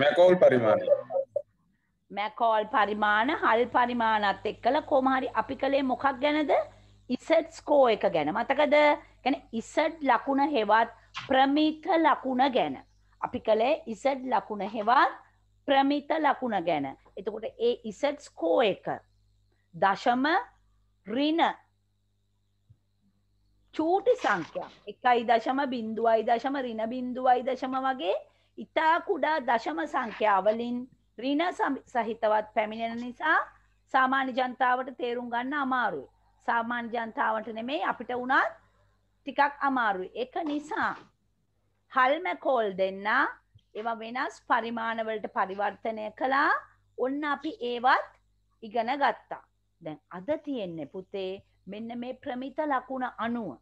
මැකෝල් පරිමාණ මැකෝල් පරිමාණ හල් පරිමාණත් එක්කල කොමහරි අපි කළේ මොකක් ගැනද ඉසට් ස්කෝ එක ගැන මතකද ගැන ඉසට් ලකුණ හෙවත් ප්‍රමිත ලකුණ ගැන අපි කළේ ඉසට් ලකුණ හෙවත් ප්‍රමිත ලකුණ ගැන එතකොට ඒ ඉසට් ස්කෝ එක දශම රින චූටි සංඛ්‍යා එකයි දශම බින්දුවයි දශම රින බින්දුවයි දශම වගේ ඉතා කුඩා දශම සංඛ්‍යාවලින් ඍණ සහිතවත් පැමිණෙන නිසා සාමාන්‍ය ජනතාවට තේරුම් ගන්න අමාරුයි. සාමාන්‍ය ජනතාවට නෙමෙයි අපිට උනත් ටිකක් අමාරුයි. ඒක නිසා හල්මකෝල් දෙන්න ඒවා වෙනස් පරිමාණ වලට පරිවර්තනය කළා. ඔන්න අපි ඒවත් ඉගෙන ගත්තා. දැන් අද තියෙන්නේ පුතේ මෙන්න මේ ප්‍රමිත ලකුණ 90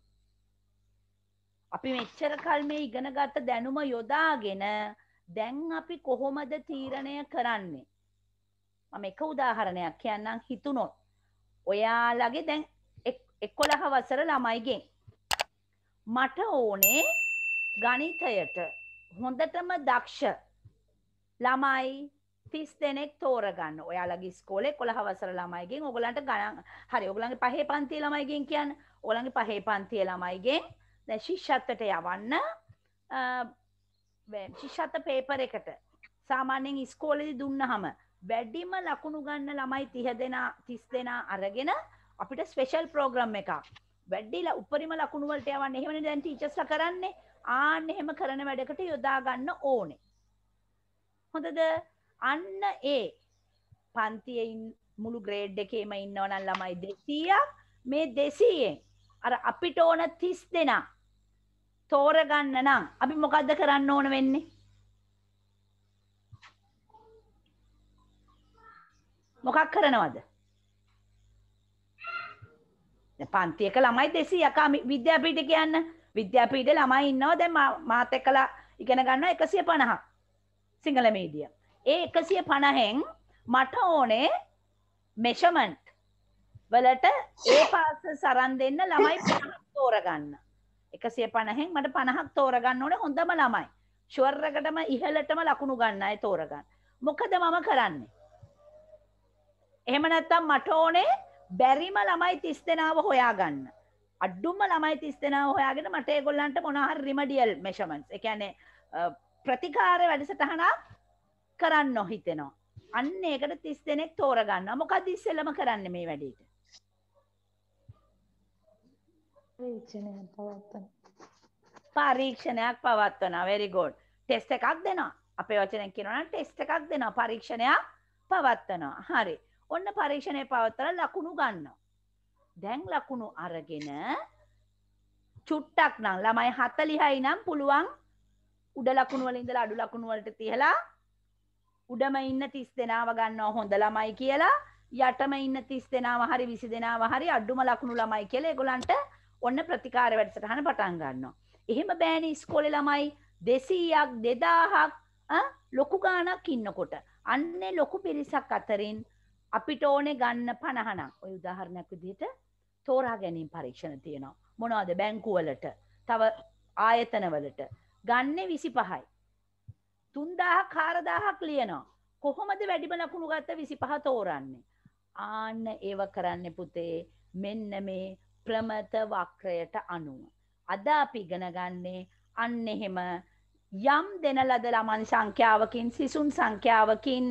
අපි මෙච්චර කල් මේ ඉගෙනගත්ත දැනුම යොදාගෙන දැන් අපි කොහොමද තීරණය කරන්නේ? මම එක උදාහරණයක් කියන්නම් හිතුනොත්. ඔයාලගේ දැන් 11 වසර ළමයිගෙන් මට ඕනේ ගණිතයට හොඳටම දක්ෂ ළමයි 30 දෙනෙක් තෝරගන්න. ඔයාලගේ ඉස්කෝලේ 11 වසර ළමයිගෙන් ඔයගලන්ට ගණන් හරි ඔයගලන්ගේ පහේ පන්තියේ ළමයිගෙන් කියන්නේ ඔයගලන්ගේ පහේ පන්තියේ ළමයිගෙන් දැ ශිෂ්ෂත්තට යවන්න ශිෂ්ෂත පේපර එකට සාමාන්‍යෙන් ඉස්කෝලදි දුන්න හම වැඩිම ලකුණු ගන්න ළමයි තිහ දෙනා තිස් දෙනා අරගෙන අපිට ස්පේෂල් ප්‍රෝග්‍රම් එක වැඩිල උපරිම ලකුණුවලට යවන්න එහෙමනි දැන් ටීචස්ල කරන්නේ ආන්න එහෙම කරන වැඩකට යොදා ගන්න ඕනේ හොඳද අන්න ඒ පන්තියෙන් මුළු ග්‍රේඩ් එකේම ඉන්නවනම් ළමයි දෙසීයක් මේ දෙසීයෙන් අර අපිට ඕන තිස් දෙනා තෝරගන්න නම් අපි මොකද්ද කරන්න ඕන වෙන්නේ? මොකක් කරනවද? දැන් පන්තියක ළමයි 200ක විද්‍යාපීඨ කියන්න විද්‍යාපීඨ ළමයි ඉන්නවා දැන් මාත් එක්කලා ඉගෙන ගන්නවා 150ක් සිංහල මීඩියම්. ඒ 150න් මට ඕනේ මෙෂර්මන්ට් වලට ඒ පාස සරන් දෙන්න ළමයි 50ක් තෝරගන්න. එකසිය පණහෙන් මට පණහක් තෝරගන්න ඕනේ හොඳම ළමයි. ෂුවර්රකටම ඉහලටම ලකුණු ගන්න අය තෝරගන්න. මොකද මම කරන්නේ? එහෙම නැත්තම් මට ඕනේ බැරිම ළමයි 30 දෙනාව හොයාගන්න. අඩුම ළමයි 30 දෙනාව හොයාගෙන මට ඒගොල්ලන්ට මොනවා රිමඩියල් මෙෂර්මන්ට්ස්. ඒ කියන්නේ ප්‍රතිකාර වැඩසටහනක් කරන්න හිතෙනවා. අන්න ඒකට 30 දෙනෙක් තෝරගන්නවා. මොකද ඉස්සෙල්ලම කරන්නේ මේ වැඩේට? පරීක්ෂණයක් පවත්වන. පරීක්ෂණයක් පවත්වන වෙරිගෝඩ් ටෙස්ට එකක් දෙනවා අපේ වචනය කියනන ටෙස්ට එකක් දෙනවා පරීක්ෂණයක් පවත්වනවා හරි ඔන්න පරීක්ෂණය පවත්තර ලකුණු ගන්න. දැන් ලකුණු අරගෙන චුට්ටක් නම් ළමයි හතලිහයි නම් පුළුවන් උඩ ලකුණුවල ඉඳලා අඩු ලකුණුවලට තියලා උඩම ඉන්න තිස් දෙනාව ගන්නවා හොඳ ළමයි කියලා යටම ඉන්න තිස් දෙනාව හරි විසි දෙනාව හරි අඩුම ලකුණු ළමයි කියලා ඒගොල්ලන්ට ඔන්න ප්‍රතිකාර වැඩසටහන පටන් ගන්නවා. එහෙම බෑනේ ඉස්කෝලේ ළමයි 200ක් 2000ක් ලොකු ගාණක් ඉන්නකොට. අන්නේ ලොකු පිරිසක් අතරින් අපිට ඕනේ ගන්න 50ක්. ওই උදාහරණයක් විදිහට තෝරා ගැනීම පරීක්ෂණ තියෙනවා. මොනවද බැංකුවලට, තව ආයතනවලට ගන්නේ 25යි. 3000 4000ක් ලියනවා. කොහොමද වැඩිම ලකුණු ගත්ත 25 තෝරන්නේ? ආන්න ඒව කරන්න පුතේ මෙන්න මේ ප්‍රමත වක්‍රයට අනුව. අද අපි ඉගෙනගන්නේ අන්න එහෙම යම් දෙන ලද ළමන් සංඛ්‍යාවකින් සිසුන් සංඛ්‍යාවකින්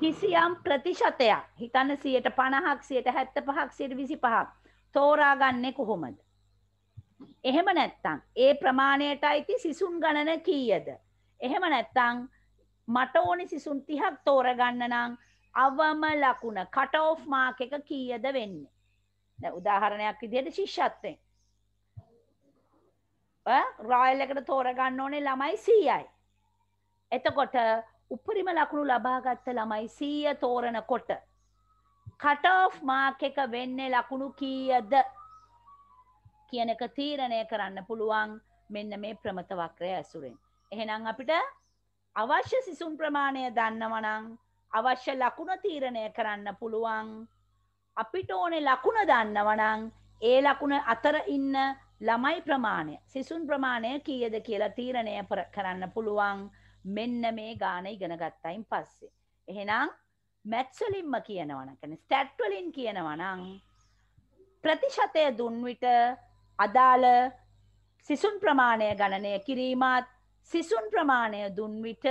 කිසියම් ප්‍රතිශතයක් හිතන්න සියයට පණහක් සියයට හැත්ත පහක් සියට විසි පහක් තෝරාගන්නේ කොහොමද. එහෙම නැත්තං ඒ ප්‍රමාණයට අයිති සිසුන් ගණන කීයද. එහෙම නැත්තං මට ඕනි සිසුන් තිහක් තෝරගන්න නම් අවම ලකුණ කටෝෆ් මාක එක කීයද වෙන්නේ. දැන් උදාහරණයක් විදිහට ශිෂ්‍යත්වයෙන් රොයල් එකට තෝරගන්න ඕනේ ළමයි 100යි. එතකොට උපරිම ලකුණු ලබාගත්ත ළමයි 100 තෝරනකොට cut off mark එක වෙන්නේ ලකුණු කීයද කියන එක තීරණය කරන්න පුළුවන් මෙන්න මේ ප්‍රමත වක්‍රය ඇසුරෙන්. එහෙනම් අපිට අවශ්‍ය සිසුන් ප්‍රමාණය දන්නවනම් අවශ්‍ය ලකුණ තීරණය කරන්න පුළුවන් අපිට ඕනේ ලකුණ දන්නවනම් ඒ ලකුණ අතර ඉන්න ළමයි ප්‍රමාණය සිසුන් ප්‍රමාණය කීයද කියලා තීරණය කරන්න පුළුවන් මෙන්න මේ ගාන ඉගෙන ගත්තයින් පස්සේ. එහෙනම් මැත්ස්වලින්ම කියනවනම් කියන්නේ ස්ටැට් වලින් කියනවනම් ප්‍රතිශතය දුන් විට අදාළ සිසුන් ප්‍රමාණය ගණනය කිරීමත් සිසුන් ප්‍රමාණය දුන් විට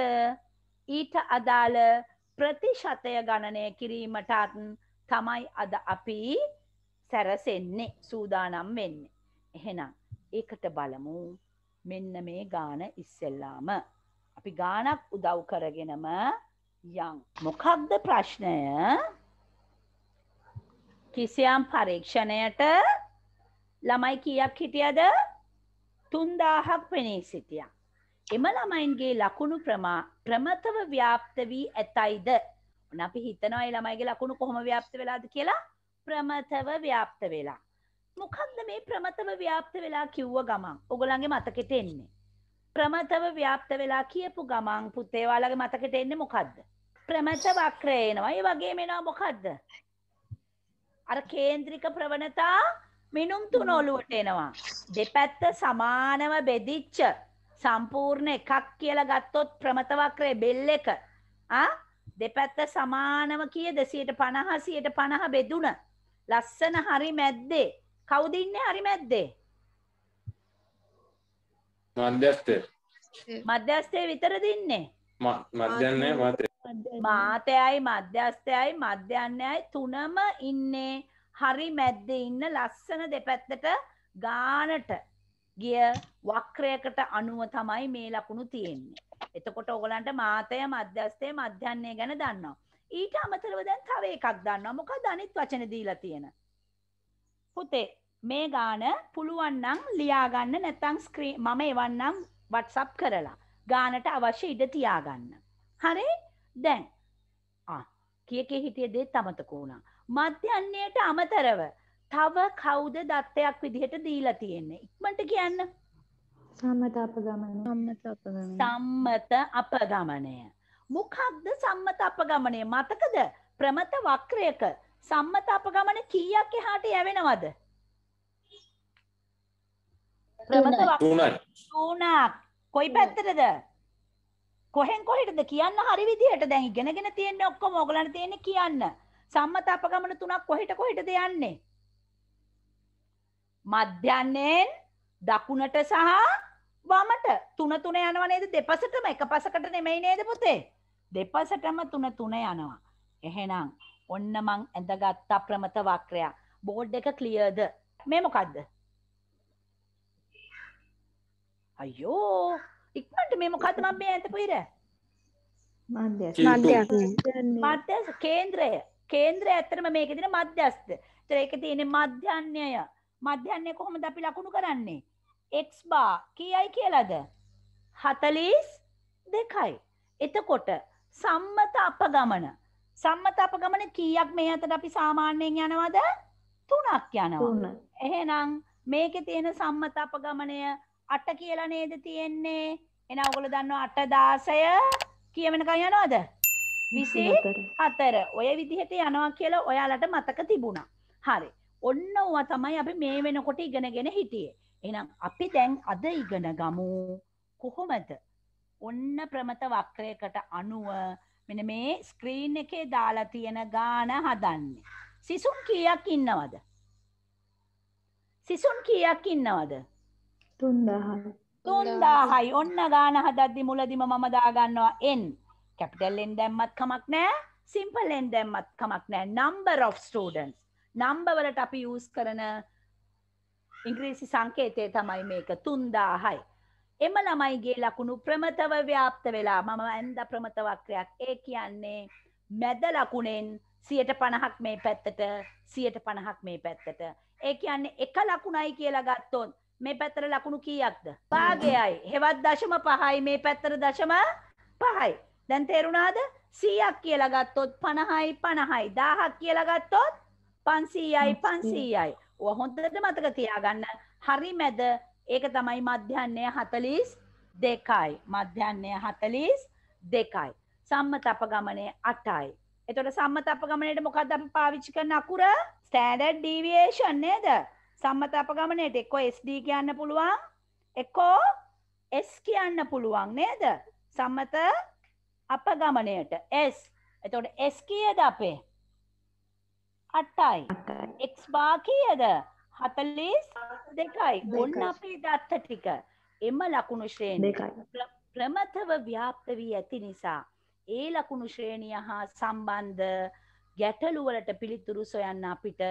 ඊට අදාළ ප්‍රතිශතය ගණනය කිරීමටත් තමයි අද අපි සැරසෙන්නේ සූදානම් වෙන්න. එහෙනම් ඒකට බලමු මෙන්න මේ ගාන ඉස්සෙල්ලාම. අපි ගානක් උදව් කරගෙනම යං. මොකක්ද ප්‍රශ්නය කිසියම් පරීක්ෂණයට ළමයි කියක් හිටියද තුන්දාහක් පෙනී සිටියා. එම ළමයින්ගේ ලකුණු ප්‍රමා ප්‍රමතව ව්‍යාප්ත වී ඇතයිද අපි හිතනවා ඒ ළමයිගේ ලකුණු කොහොම ව්‍යාප්ත වෙලාද කියලා ප්‍රමතව ව්‍යාප්ත වෙලා. මොකක්ද මේ ප්‍රමතව ව්‍යාප්ත වෙලා කිව්ව ගමන් ඔගොල්ලන්ගේ මතකෙට එන්නේ. ප්‍රමතව ව්‍යාප්ත වෙලා කියපු ගමන් පුතේ ඔයාලගේ මතකෙට එන්නේ මොකද්ද? ප්‍රමත වක්‍රය එනවා. ඒ වගේම එනවා මොකද්ද? අර කේන්ද්‍රික ප්‍රවණතා මිනුම් තුන ඔලුවට එනවා. දෙපැත්ත සමානව බෙදිච්ච සම්පූර්ණ එකක් කියලා ගත්තොත් ප්‍රමත වක්‍රයේ බෙල් එක. ආ දෙපැත්ත සමානව කීයද 150 150 බෙදුන ලස්සන හරි මැද්දේ කවුද ඉන්නේ හරි මැද්දේ මධ්‍යස්ථේ මධ්‍යස්ථේ විතරද ඉන්නේ මධ්‍යන්නේ මාතේ මාතයයි මධ්‍යස්ථයයි මධ්‍යන්නයයි තුනම ඉන්නේ හරි මැද්දේ ඉන්න ලස්සන දෙපැත්තට ගානට ගිය වක්‍රයකට අනුව තමයි මේ ලකුණු තියෙන්නේ එතකොට ඔයගලන්ට මාතය මධ්‍යස්ථය මධ්‍යන්නේ ගැන දන්නවා. ඊට අමතරව දැන් තව එකක් දන්නවා. මොකද අනිත් වචන දීලා තියෙන. පුතේ මේ ගාන පුළුවන් නම් ලියා ගන්න නැත්නම් ස්ක්‍රීන් මම එවන්නම් WhatsApp කරලා. ගානට අවශ්‍ය ඉඩ තියා ගන්න. හරි? දැන් ආ කීකේ හිටියේ දෙත් අමතක වුණා. මධ්‍යන්නේට අමතරව තව කවුද දත්තයක් විදිහට දීලා තියෙන්නේ? ඉක්මනට කියන්න. සම්මත අපගමනය. සම්මත අපගමනය. සම්මත අපගමනය. මොකක්ද සම්මත අපගමනය? මතකද? ප්‍රමත වක්‍රයක සම්මත අපගමන කීයක් එහාට යවෙනවද? ප්‍රමත වක්‍රය තුනක්. කොයි පැත්තටද? කොහෙන් කොහෙටද කියන්න හරි විදිහට දැන් ඉගෙනගෙන තියෙන්නේ ඔක්කොම ඕගලන්ට තියෙන්නේ කියන්න. සම්මත අපගමන තුනක් කොහෙට කොහෙටද යන්නේ? මධ්‍යන්නේ දකුණට සහ වමට තුන තුන යනවා නේද දෙපසටම එක පසකට නෙමෙයි නේද පුතේ දෙපසටම තුන තුන යනවා එහෙනම් ඔන්න මං ඇඳගත් අප්‍රමත වක්‍රය බෝඩ් එක ක්ලියර්ද මේ මොකද්ද අයියෝ ඉක්මනට මේ මොකද්ද මම මේ ඇඳපු ඉර මධ්‍යස්ථ කේන්ද්‍රය කේන්ද්‍රය ඇත්තටම මේකේ තියෙන මධ්‍යස්ථ ඒතර ඒකේ තියෙන මධ්‍යන්නය මධ්‍යන්නය කොහොමද අපි ලකුණු කරන්නේ x bar කීයයි කියලාද? 42යි. එතකොට සම්මත අපගමන සම්මත අපගමන කීයක් මේ අතට අපි සාමාන්‍යයෙන් යනවද? 3ක් යනවා. එහෙනම් මේකේ තියෙන සම්මත අපගමනය 8 කියලා නේද තියෙන්නේ? එහෙනම් ඔයගොල්ලෝ දන්නවා 8 කිය වෙනකන් යනවද? 24. ඔය විදිහට යනවා කියලා ඔයාලට මතක තිබුණා. හරි. ඔන්න ඕවා තමයි අපි මේ වෙනකොට ඉගෙනගෙන හිටියේ. එනම් අපි දැන් අද ඉගෙන ගමු කොහොමද ඔන්න ප්‍රමත වක්‍රයකට අනුව මෙන මේ ස්ක්‍රීන් එකේ දාලා තියෙන ගාන හදන්නේ. සිසුන් කීයක් ඉන්නවද? සිසුන් කීයක් ඉන්නවද? 3000. 3000යි. ඔන්න ගාන හදද්දි මුලදිම මම දාගන්නවා n. capital n දැම්මත් කමක් නැහැ. simple n දැම්මත් කමක් නැහැ. number of students. number වලට අපි use කරන ඉංග්‍රීසි සංකේතය තමයි මේක තුන්දාහයි. එම ළමයිගේ ලකුණු ප්‍රමතව ව්‍යාප්ත වෙලා මම ඇන්ද ප්‍රමතවක්‍රයක් ඒ කියන්නේ මැද ලකුණෙන් සියට පණහක් මේ පැත්තට සියට පණහක් මේ පැත්තට. ඒ කියන්නේ එක ලකුණයි කියලා ගත්තොන් මේ පැත්තර ලකුණු කීයක්ද. පාගයයි හෙවත් දශම පහයි මේ පැත්තර දශම පහයි. දැන් තේරුණාද සීයක් කියලා ගත්තොත් පණහයි පණහයි දාහක් කියලා ගත්තොත් පන්සීයයි පන්සීයයි. ඔය හොඳට මතක තියාගන්න හරි මැද ඒක තමයි මධ්‍යන්නේ හතලිස් දෙකයි මධ්‍යන්නේ හතලිස් දෙකයි සම්මත අපගමනය අටයි එතොට සම්මත අපගමනයට මොකක්ද අප පාවිච්චි කරන අකුර ස්ටෑඩඩ් ඩීවේෂන් නේද සම්මත අපගමනයට එක්කෝ SD කියන්න පුළුවන් එක්කෝ S කියන්න පුළුවන් නේද සම්මත අපගමනයට S එතොට S කියද අපේ 8යි x බාර් කීයද 42යි ඔන්න අපේ දත්ත ටික එම ලකුණු ශ්‍රේණිය ප්‍රමතව ව්‍යාප්ත වී ඇති නිසා ඒ ලකුණු ශ්‍රේණිය හා සම්බන්ධ ගැටලු වලට පිළිතුරු සොයන්න අපිට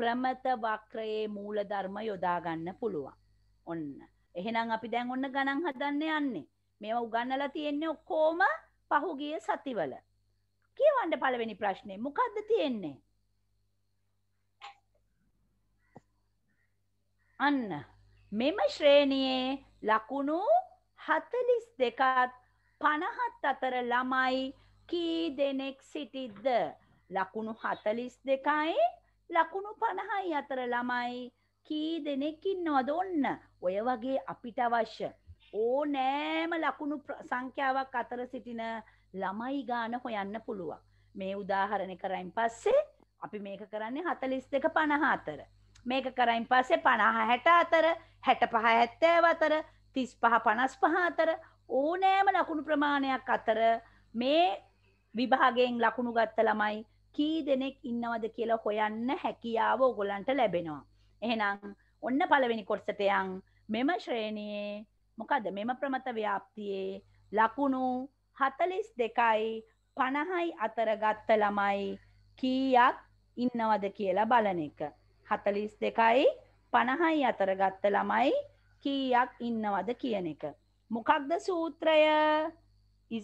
ප්‍රමත වක්‍රයේ මූලධර්ම යොදා ගන්න පුළුවන්. ඔන්න. එහෙනම් අපි දැන් ඔන්න ගණන් හදන්න යන්නේ. මේවා උගන්නලා තියෙන්නේ ඔක්කොම පහුගිය සතිවල. කියවන්න පළවෙනි ප්‍රශ්නේ මොකද්ද තියෙන්නේ? අන්න මෙම ශ්‍රේණියේ ලකුණු හතලිස් දෙකත් පණහත් අතර ළමයි කී දෙනෙක් සිටිද්ද ලකුණු හතලිස් දෙකයි ලකුණු පණහයි අතර ළමයි කී දෙනෙක් ඉන්නවද ඔන්න ඔය වගේ අපිට අවශ්‍ය ඕ නෑම ලකුණු සංඛ්‍යාවක් අතර සිටින ළමයි ගාන හොයන්න පුළුවන් මේ උදාහරණ කරයින් පස්සේ අපි මේක කරන්නේ හතලිස් දෙක පණහ අතර මේක කරයින් පස්සේ 50 60 අතර 65 70 අතර 35 55 අතර ඕනෑම ලකුණු ප්‍රමාණයක් අතර මේ විභාගයෙන් ලකුණු ගත්ත ළමයි කී දෙනෙක් ඉන්නවද කියලා හොයන්න හැකියාව ඔයගොල්ලන්ට ලැබෙනවා. එහෙනම් ඔන්න පළවෙනි කොටසට යන් මෙම ශ්‍රේණියේ මොකද මෙම ප්‍රමත ව්‍යාප්තියේ ලකුණු 42යි 50යි අතර ගත්ත ළමයි කීයක් ඉන්නවද කියලා බලන එක. 42යි 50යි අතර ගත්ත ළමයි කීයක් ඉන්නවද කියන එක. මොකක්ද සූත්‍රය?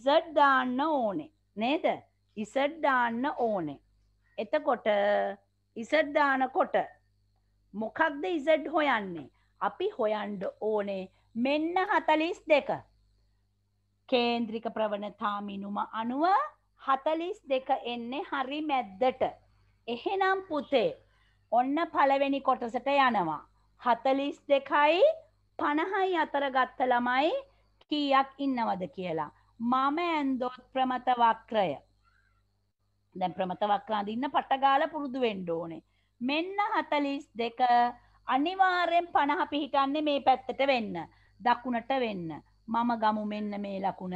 Z දාන්න ඕනේ. නේද? Z දාන්න ඕනේ. එතකොට Z දානකොට මොකක්ද Z හොයන්නේ? අපි හොයන්න ඕනේ මෙන්න 42. කේන්ද්‍රික ප්‍රවණතා මිනුම අනුව 42 එන්නේ හරි මැද්දට. එහෙනම් පුතේ ඔන්න පළවෙනි කොටසට යනවා. 42යි 50යි අතර ගත්ත ළමයි කීයක් ඉන්නවද කියලා. මම ඇන්දොත් ප්‍රමත වක්‍රය. දැන් ප්‍රමත වක්‍ර අඳින්න පටගාලා පුරුදු වෙන්න ඕනේ. මෙන්න 42 අනිවාර්යෙන් 50 පිහිටන්නේ මේ පැත්තට වෙන්න. දකුණට වෙන්න. මම ගමු මෙන්න මේ ලකුණ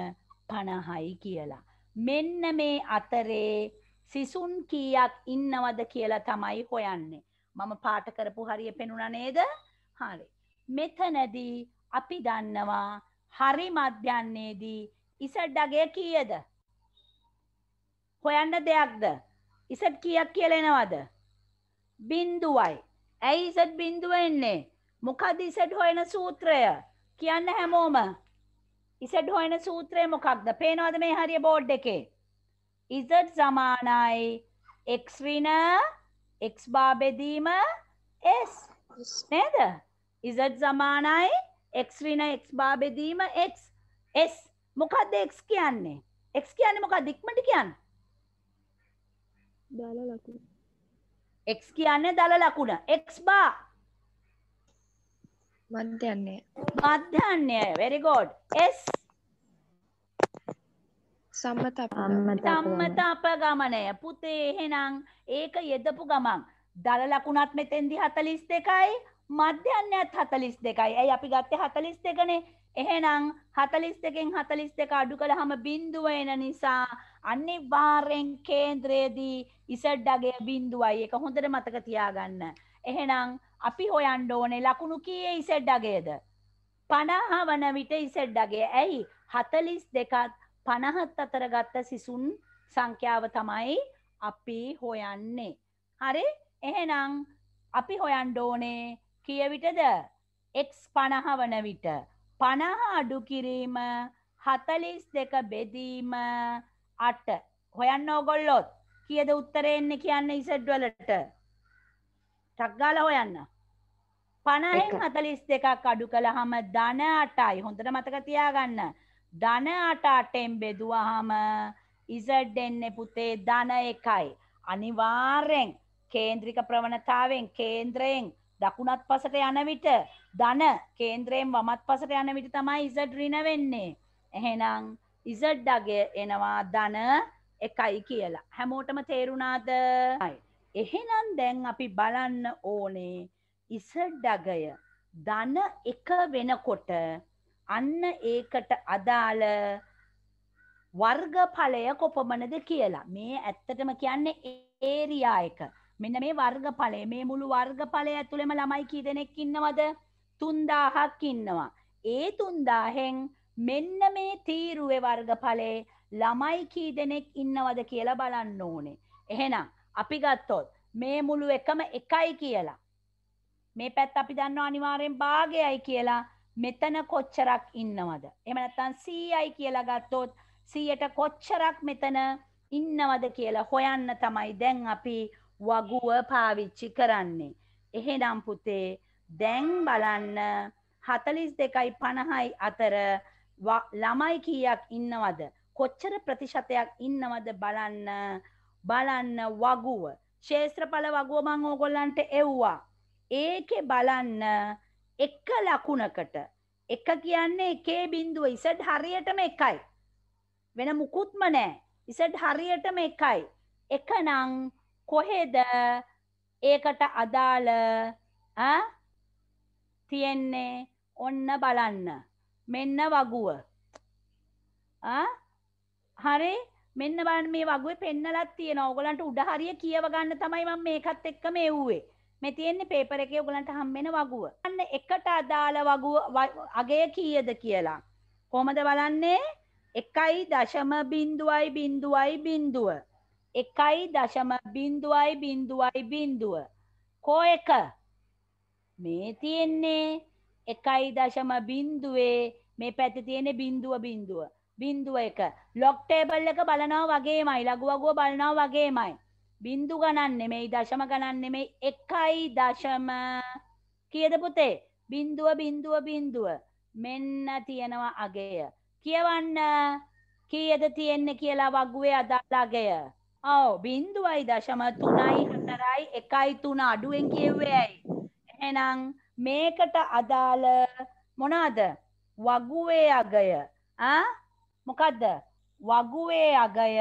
50යි කියලා. මෙන්න මේ අතරේ සිසුන් කීයක් ඉන්නවද කියලා තමයි හොයන්නේ. මම පාට කරපු හරිය පෙනුණ නේද හරි මෙතනදී අපි දන්නවා හරි මධ්‍යන්නේදී ඉසඩ් අගය කීයද හොයන්න දෙයක්ද ඉසඩ් කීයක් කියලා එනවද බින්දුවයි ඇයි ඉසඩ් බින්දුව එන්නේ මොකද ඉසඩ් හොයන සූත්‍රය කියන්න හැමෝම ඉසඩ් හොයන සූත්‍රය මොකක්ද පේනවද මේ හරිය බෝඩ් එකේ ඉසඩ් සමානයි x ඍණ x බා බෙදීම s නේද? z සමානයි x ඍණ x බා බෙදීම x s මොකද්ද x කියන්නේ? x කියන්නේ මොකක්ද ඉක්මනට කියන්න? දල ලකුණ. x කියන්නේ දල ලකුණ. x bar මධ්‍යන්නේ. මධ්‍යන්නේ. very good. s සම්මත අපගමනය පුතේ එහෙනම් ඒක යෙදපු ගමන් දල ලකුණත් මෙතෙන්දි 42යි මධ්‍යන්නයත් 42යි. ඇයි අපි ගත්තේ 42කනේ? එහෙනම් 42කින් 42 අඩු කළාම බිඳුව එන නිසා අනිවාර්යෙන් කේන්ද්‍රයේදී ඉසඩ්ඩගේ බිඳුවයි. ඒක හොඳට මතක තියාගන්න. එහෙනම් අපි හොයන්න ඕනේ ලකුණු කීයේ ඉසඩ්ඩගේද? 50 වන විට ඉසඩ්ඩගේ. ඇයි 42ත් පණහත් අතර ගත්ත සිසුන් සංඛ්‍යාව තමයි අපි හොයන්නේ. හරි එහෙනම් අපි හොයන්ඩෝනේ කියවිටද එක් පණහ වන විට පණහ අඩු කිරීම හතලිස් දෙක බෙදීම අට හොයන්න ඕගොල්ලොත් කියද උත්තරෙන්න කියන්න ඉසඩ්වලට ටක්ගාල හොයන්න පණහෙන් හතලිස් දෙකක් අඩු කළ හම ධන අටයි හොඳට මතක තියාගන්න ධන අට අටෙන් බෙදුවහම ඉසඩ් එන්නේ පුතේ ධන එකයි. අනිවාර්යෙන් කේන්ද්‍රික ප්‍රවණතාවෙන් කේන්ද්‍රයෙන් දකුණත් පසට යන විට ධන කේන්ද්‍රයෙන් වමත් පසට යන විට තමයි ඉසඩ් ඍණ වෙන්නේ. එහෙනම් ඉසඩ් අගේ එනවා ධන එකයි කියලා. හැමෝටම තේරුණාද? එහෙනම් දැන් අපි බලන්න ඕනේ ඉසඩ් අගය ධන එක වෙනකොට අන්න ඒකට අදාළ වර්ගඵලය කොපමණද කියලා. මේ ඇත්තටම කියන්නේ ඒරියා එක. මෙන්න මේ වර්ගඵලය මේ මුළු වර්ගඵලය ඇතුළෙම ළමයි කී දෙනෙක් ඉන්නවද? 3000ක් ඉන්නවා. ඒ 3000න් මෙන්න මේ තීරුවේ වර්ගඵලයේ ළමයි කී දෙනෙක් ඉන්නවද කියලා බලන්න ඕනේ. එහෙනම් අපි ගත්තොත් මේ මුළු එකම එකයි කියලා. මේ පැත්ත අපි දන්නවා අනිවාර්යෙන් භාගයයි කියලා. මෙතන කොච්චරක් ඉන්නවද? එහෙම නැත්නම් 100යි කියලා ගත්තොත් 100ට කොච්චරක් මෙතන ඉන්නවද කියලා හොයන්න තමයි දැන් අපි වගුව පාවිච්චි කරන්නේ. එහෙනම් පුතේ දැන් බලන්න 42යි 50යි අතර ළමයි කීයක් ඉන්නවද? කොච්චර ප්‍රතිශතයක් ඉන්නවද බලන්න බලන්න වගුව. ශේත්‍රඵල වගුව මං ඕගොල්ලන්ට එව්වා. ඒකේ බලන්න එක ලකුණකට එක කියන්නේ එකේ බින්දුව ඉසඩ් හරියටම එකයි. වෙන මුකුත්ම නෑ. ඉසඩ් හරියටම එකයි. එකනම් කොහෙද ඒකට අදාළ තියෙන්නේ ඔන්න බලන්න. මෙන්න වගුව. හරි මෙන්න බලන්න මේ වගේ පෙන්නලක් තියෙනවා. ඕගලන්ට උඩ හරිය කියව ගන්න තමයි මම මේකත් එක්ක මේ වුවේ. මේ තියෙන්නේ පේපර් එකේ ඔයගලන්ට හම්බෙන වගුව. අන්න එකට අදාළ වගුව අගය කීයද කියලා. කොහමද බලන්නේ? 1.00 1.00 කෝ එක මේ තියෙන්නේ 1.00 මේ පැත්තේ තියෙන බිඳුව බිඳුව බිඳුව එක ලොග් ටේබල් එක බලනවා වගේමයි ලඝු වගුව බලනවා වගේමයි බින්දු ගණන් නෙමෙයි දශම ගණන් නෙමෙයි එකයි දශම කියද පුතේ බින්දුව බින්දුව බින්දුව මෙන්න තියෙනවා අගය කියවන්න කීයද තියෙන්නේ කියලා වගුවේ අදාළ අගය ඔව් බින්දුවයි දශම 3යි 4යි 1යි 3 අඩුවෙන් කියෙව්වේ ඇයි එහෙනම් මේකට අදාළ මොනවාද වගුවේ අගය ආ මොකද්ද වගුවේ අගය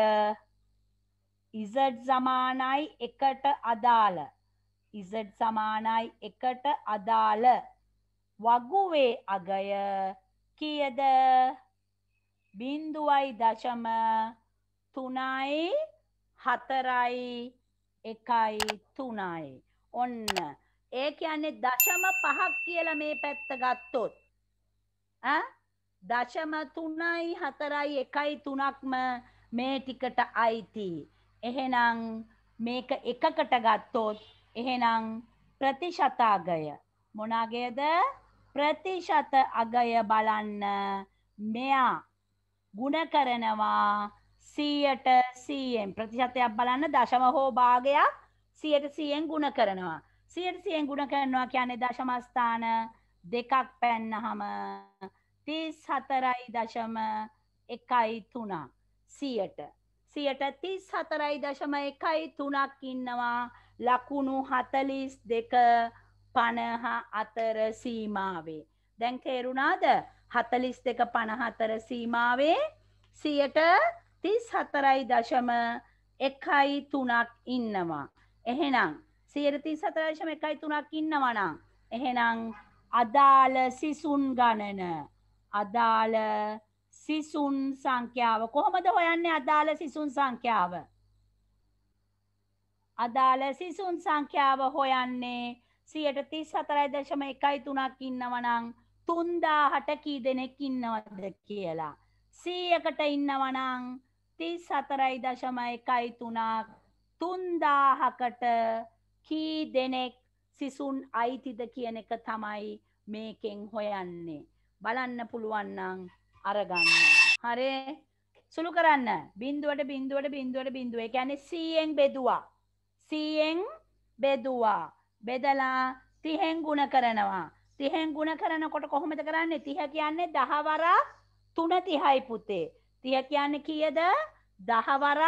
z සමානයි 1ට අදාළ z සමානයි 1ට අදාළ වගුවේ අගය කීයද? 0.3යි 4යි 1යි 3යි. ඔන්න ඒ කියන්නේ දශම පහක් කියලා මේ පැත්ත ගත්තොත් ඈ දශම 3යි 4යි 1යි 3ක්ම මේ ටිකට අයිති. එහෙනම් මේක එකකට ගත්තොත් එහෙනම් ප්‍රතිශතාගය මොනාගයද ප්‍රතිශත අගය බලන්න මෙයා ගුණ කරනවා සීයට සීයෙන් ප්‍රතිශතයක් බලන්න දශම හෝ භාගයක් සියට සියෙන් ගුණ කරනවා සියට සියෙන් ගුණ කරනවා කියන්නේ දශමස්ථාන දෙකක් පැන්නහම තිස් හතරයි දශම එකයි තුනා සියට සියට තිස් හතරයි දශම එකයි තුනක් ඉන්නවා ලකුණු හතලිස් දෙක පණහ අතර සීමාවේ. දැන් තේරුණාද හතලිස් දෙක පණහතර සීමාවේ සියට තිස් හතරයි දශම එකයි තුනක් ඉන්නවා. එහෙනම් සියරතිස් හතරශම එකයි තුනක් ඉන්නවනම්. එහෙනම් අදාළ සිසුන් ගණන අදාළ සිසුන් සංඛ්‍යාව කොහොමද හොයන්නේ අදාළ සිසුන් සංඛ්‍යාව අදාළ සිසුන් සංඛ්‍යාව හොයන්නේ 134.13ක් ඉන්නවනම් 3000ට කී දෙනෙක් ඉන්නවද කියලා 100කට ඉන්නවනම් 34.13ක් 3000කට කී දෙනෙක් සිසුන් අයිතිද කියන එක තමයි මේකෙන් හොයන්නේ බලන්න පුළුවන් නම් අරගන්න. හරේ සුළු කරන්න බින්දුවට බින්දුවට බින්දුවට බින්දුව. ඒ කියන්නේ 100ෙන් බෙදුවා. 100ෙන් බෙදුවා. බෙදලා 30ෙන් ගුණ කරනවා. 30ෙන් ගුණ කරනකොට කොහොමද කරන්නේ? 30 කියන්නේ 10 වරක් 3 30යි පුතේ. 30 කියන්නේ කීයද? 10 වරක්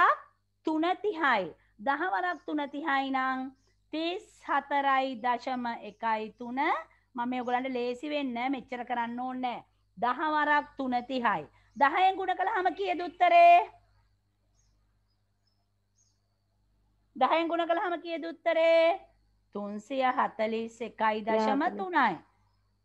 3 30යි. 10 වරක් 3 30යි නම් 34.13 මම ඔයගලන්ට ලේසි වෙන්න මෙච්චර කරන්න ඕනේ නැහැ. දහවරක් තුන තිහයි. දහයෙන් ගුණ කළාම කීයද උත්තරේ? දහයෙන් ගුණ කළාම කීයද උත්තරේ? 341.3යි.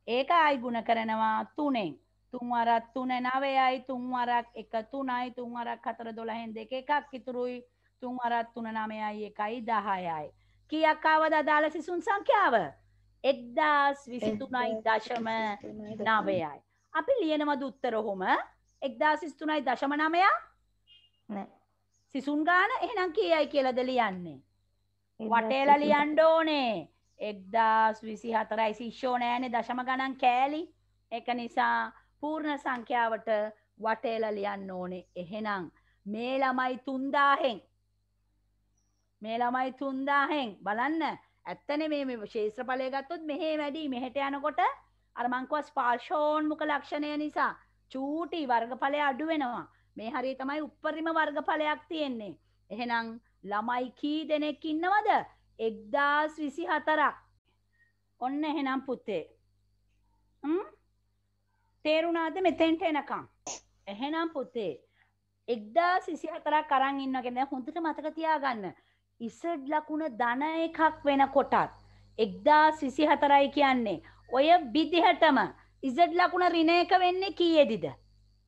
ඒක ආයි ගුණ කරනවා 3ෙන්. 3 වරක් 3 9යි 3 වරක් 1 3යි 3 වරක් 4 12න් 2 එකක් ඉතුරුයි 3 වරක් 3 9යි 1යි 10යි. කීයක් ආවද අදාළ සිසුන් සංඛ්‍යාව? 1023.9යි. අපි ලියනවද උත්තර ඔහොම 1033.9 නෑ සිසුන් ගාන එහෙනම් කීයයි කියලාද ලියන්නේ වටේලා ලියන්න ඕනේ 1024යි ශිෂ්‍යෝ නෑනේ දශම ගණන් කෑලි ඒක නිසා පූර්ණ සංඛ්‍යාවට වටේලා ලියන්න ඕනේ එහෙනම් මේ ළමයි 3000න් මේ ළමයි 3000න් බලන්න ඇත්තනේ මේ ශේෂ්ත්‍රඵලය ගත්තොත් මෙහෙ වැඩි මෙහෙට යනකොට 3000 අර මංකව ස්පාර්ශෝන්මුඛ ලක්ෂණය නිසා චූටි වර්ගඵලය අඩු වෙනවා. මේ හරිය තමයි උප්පරිම වර්ගඵලයක් තියෙන්නේ. එහෙනම් ළමයි කී දෙනෙක් ඉන්නවද? 1024ක්. ඔන්න එහෙනම් පුතේ. හ්ම්? තේරුණාද මෙතෙන්ට එනකම්? එහෙනම් පුතේ 1024ක් අරන් ඉන්නකෙන හොඳට මතක තියාගන්න. ඉසඩ් ලකුණ ධන එකක් වෙනකොටත් 1024යි කියන්නේ ඔය විදිහටම Z ලකුණ ඍණ එක වෙන්නේ කීයේදද?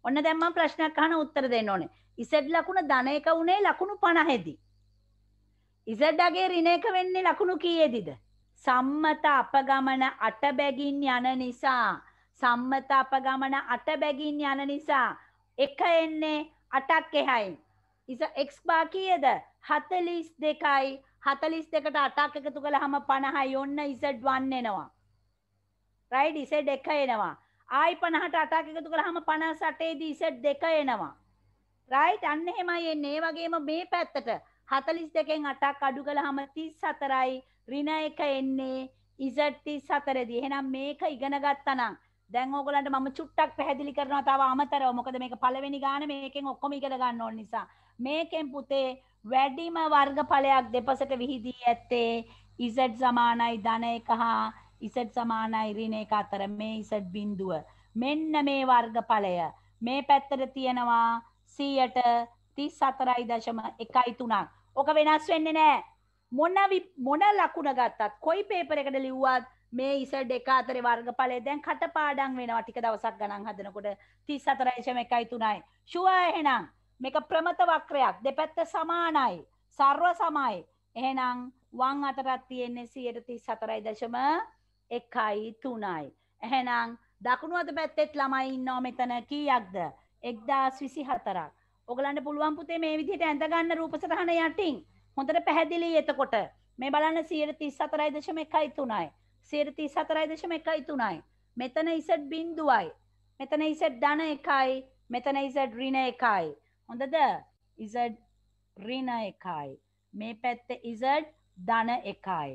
ඔන්න දැන් මම ප්‍රශ්නයක් අහන උත්තර දෙන්න ඕනේ. Z ලකුණ ධන එක උනේ ලකුණු 50 Z අගේ ඍණ එක වෙන්නේ ලකුණු කීයේදද? සම්මත අපගමන 8 බැගින් යන නිසා සම්මත අපගමන 8 බැගින් යන නිසා එක එන්නේ 8ක් එහයින්. x බා කීයද? 42යි. 42කට 8ක් එකතු කළාම 50යි. ඔන්න Z1 එනවා. right z එක එනවා ආයි 50ට 8ක් එකතු කරාම 58 දී z දෙක එනවා right අන්න එහෙමයි එන්නේ ඒ වගේම මේ පැත්තට 42කින් 8ක් අඩු කළාම 34යි ඍණ එක එන්නේ z 34 දී එහෙනම් මේක ඉගෙන ගත්තා නම් දැන් ඕගලන්ට මම චුට්ටක් පැහැදිලි කරනවා තව අමතරව. මොකද මේක පළවෙනි ගාන මේකෙන් ඔක්කොම ඉගෙන ගන්න ඕන නිසා. මේකෙන් පුතේ වැඩිම වර්ගඵලයක් දෙපසට විහිදී ඇත්තේ z සමානයි ධන 1 හා ඉසඩ් සමානයි ඍණ එක අතර මේ ඉසඩ් බිඳුව මෙන්න මේ වර්ගඵලය මේ පැත්තට තියෙනවා 134.13ක් ඔක වෙනස් වෙන්නේ නැහැ මොන මොන ලකුණ ගත්තත් කොයි පේපර් එකද ලිව්වත් මේ ඉසඩ් එක අතරේ වර්ගඵලය දැන් කටපාඩම් වෙනවා ටික දවසක් ගණන් හදනකොට 34.13යි ෂුවර් එහෙනම් මේක ප්‍රමත වක්‍රයක් දෙපැත්ත සමානයි සර්ව සමයි එහෙනම් වං අතරත් තියෙන්නේ 134.13 එකයි තුනයි. ඇහැනං දකුණුවද පැත්තෙත් ළමයි ඉන්නෝ මෙතන කීයක්ද එක්දස් විසි හතරක්. ඔගලන්න පුළුවන් පුතේ මේ විදිහට ඇඳගන්න රූපසටහන යටින් හොඳට පැහැදිලි එතකොට මේ බලන්න සියයට තිස් සතරයි දශම එකයි තුනයි. සියයට තිස් සතරයි දශම එකයි තුනයි. මෙතන ඉසට් බින්දුවයි. මෙතන ඉසට් ධන එකයි මෙතන ඉසට් රින එකයි. හොඳද ඉසට් රින එකයි. මේ පැත්ත ඉසට් ධන එකයි.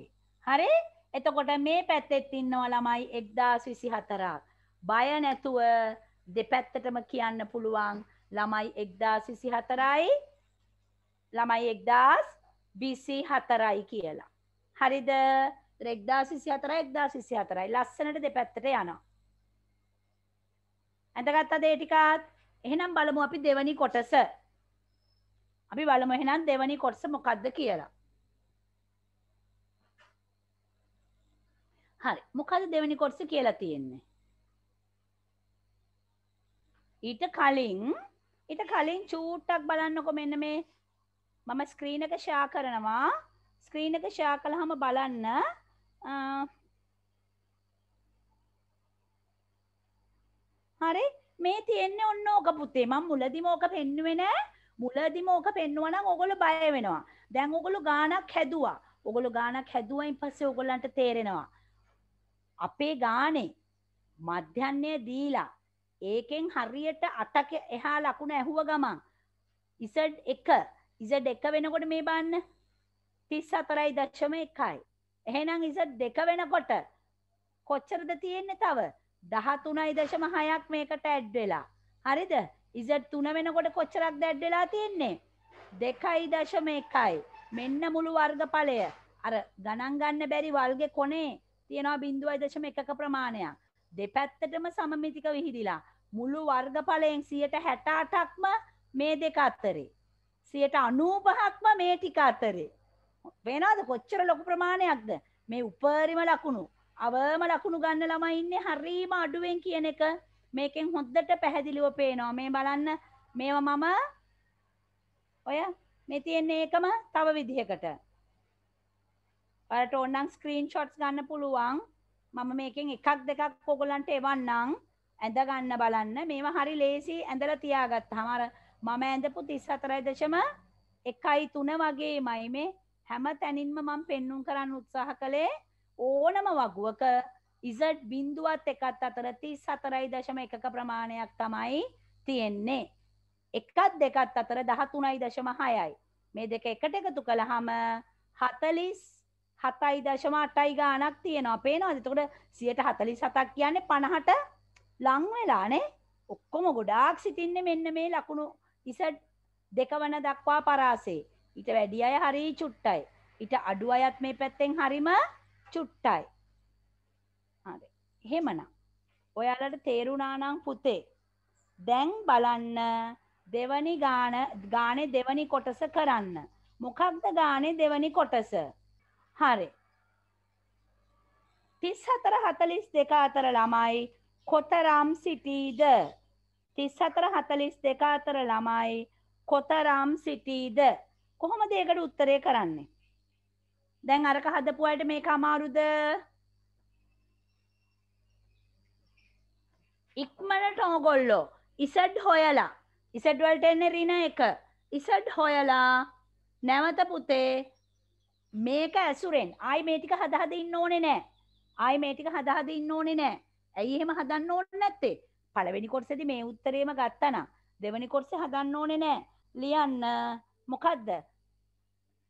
හරි එතකොට මේ පැත්තෙත් ඉන්නවා ළමයි 1024ක්. බය නැතුව දෙපැත්තටම කියන්න පුළුවන් ළමයි 1024යි ළමයි 1024යි කියලා. හරිද? 1024 1024යි ලස්සනට දෙපැත්තට යනවා. ඇඳගත්තද ඒ ටිකත්? එහෙනම් බලමු අපි දෙවනි කොටස. අපි බලමු එහෙනම් දෙවනි කොටස මොකද්ද කියලා. හරි මොකද දෙවැනි කොටස කියලා තියෙන්නේ ඊට කලින් ඊට කලින් චූට්ටක් බලන්නකො මෙන්න මේ මම ස්ක්‍රීන් එක ෂෙයා කරනවා ස්ක්‍රීන් එක ෂෙයා කළාම බලන්න හරි මේ තියෙන්නේ ඔන්න ඕක පුතේ මම මුලදිම ඕක පෙන්නුවේ නෑ මුලදිම ඕක පෙන්නුවා නම් ඕගොල්ලෝ බය වෙනවා දැන් ඕගොල්ලෝ ගානක් හැදුවා ඕගොල්ලෝ ගානක් හැදුවයින් පස්සේ ඕගොල්ලන්ට තේරෙනවා අපේ ගානේ මධ්‍යන්නේ දීලා ඒකෙන් හරියට අතක එහා ලකුණ ඇහුව ගමන් ඉසඩ් එක ඉසඩ් එක වෙනකොට මේ බන්න තිස් අතරයි දක්ෂම එකයි එහෙනම් ඉසඩ් දෙක වෙනකොට කොච්චරද තියෙන්නේ තව දහතුනයි දශම හයක් මේකට ඇඩ් වෙලා හරිද ඉසට් තුන වෙනකොට කොච්චරක් දැඩ් වෙලා තියෙන්නේ දෙකයි දශම එකයි මෙන්න මුළු වර්ගඵලය අර ගණන් ගන්න බැරි වල්ගේ කොනේ තියෙනවා බිඳුවයි දශම එකක ප්‍රමාණයක්. දෙපැත්තටම සමමිතික විහිදිලා. මුළු වර්ගඵලයෙන් සියට හැටාටක්ම මේ දෙක අත්තරේ. සියට අනූපහක්ම මේ ටික අතරේ. වෙනද කොච්චර ලොකු ප්‍රමාණයක්ද මේ උපරිම ලකුණු අවම ලකුණු ගන්න ළමයි ඉන්නේ හරීම අඩුවෙන් කියන එක මේකෙන් හොද්දට පැහැදිලිව පේනවා මේ බලන්න මේවා මම ඔය මේ තියෙන්නේ එකම තව විදිහකට ඔයාලට ඕනනම් ස්ක්‍රීන්ෂොට්ස් ගන්න පුළුවන්. මම මේකෙන් එකක් දෙකක් ඔයගලන්ට එවන්නම්. ඇඳ ගන්න බලන්න. මේවා හරි ලේසි ඇඳලා තියාගත්තාම අර මම ඇඳපු 34.13 වගේමයි මේ හැම තැනින්ම මම පෙන්눔 කරන්න උත්සාහ කළේ ඕනම වගුවක Z බිඳුවත් එකත් අතර 34.1ක ප්‍රමාණයක් තමයි තියෙන්නේ. එකත් දෙකත් අතර 13.6යි. මේ දෙක එකට එකතු කළාම 40 හතයි දශම අටයි ගානක් තියෙනවා පේනවාද එතකොට 147ක් කියන්නේ 50ට ලං වෙලානේ ඔක්කොම ගොඩාක් සිටින්නේ මෙන්න මේ ලකුණු ඉස දෙකවන දක්වා පරාසේ ඊට වැඩි අය හරි චුට්ටයි ඊට අඩු අයත් මේ පැත්තෙන් හරිම චුට්ටයි හරි එහෙමනම් ඔයාලට තේරුණා නම් පුතේ දැන් බලන්න දෙවනි ගාන ගානේ දෙවනි කොටස කරන්න මොකක්ද ගානේ දෙවනි කොටස හරි. 34 42 අතර ළමයි කොතරම් සිටීද? 34 42 අතර ළමයි කොතරම් සිටීද? කොහොමද ඒකට උත්තරේ කරන්නේ? දැන් අරක හදපු අයට මේක අමාරුද? ඉක්මනට ඕගොල්ලෝ ඉසඩ් හොයලා ඉසඩ් වලට එන්නේ රින එක. ඉසඩ් හොයලා නැවත පුතේ මේක ඇසුරෙන් ආයි මේ ටික හදා හදා ඉන්න ඕනේ නැහැ. ආයි මේ ටික හදා හදා ඉන්න ඕනේ නැහැ. ඇයි එහෙම හදන්න ඕනේ නැත්තේ? පළවෙනි කොටසේදී මේ උත්තරේම ගත්තා දෙවැනි කොටසේ හදන්න ඕනේ නැහැ. ලියන්න මොකද්ද?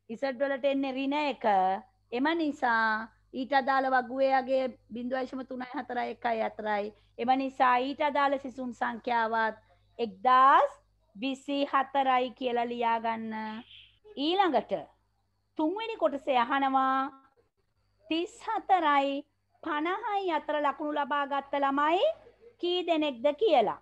ඉසඩ් වලට එන්නේ ඍණ එක. එම නිසා ඊට අදාළ වගුවේගේ 0.3 4 1 4යි. එම නිසා ඊට අදාළ සිසුන් සංඛ්‍යාවත් 1024යි කියලා ලියා ගන්න. ඊළඟට තුන්වෙනි කොටසේ අහනවා 34යි 50යි අතර ලකුණු ලබා ගත්ත ළමයි කී දෙනෙක්ද කියලා.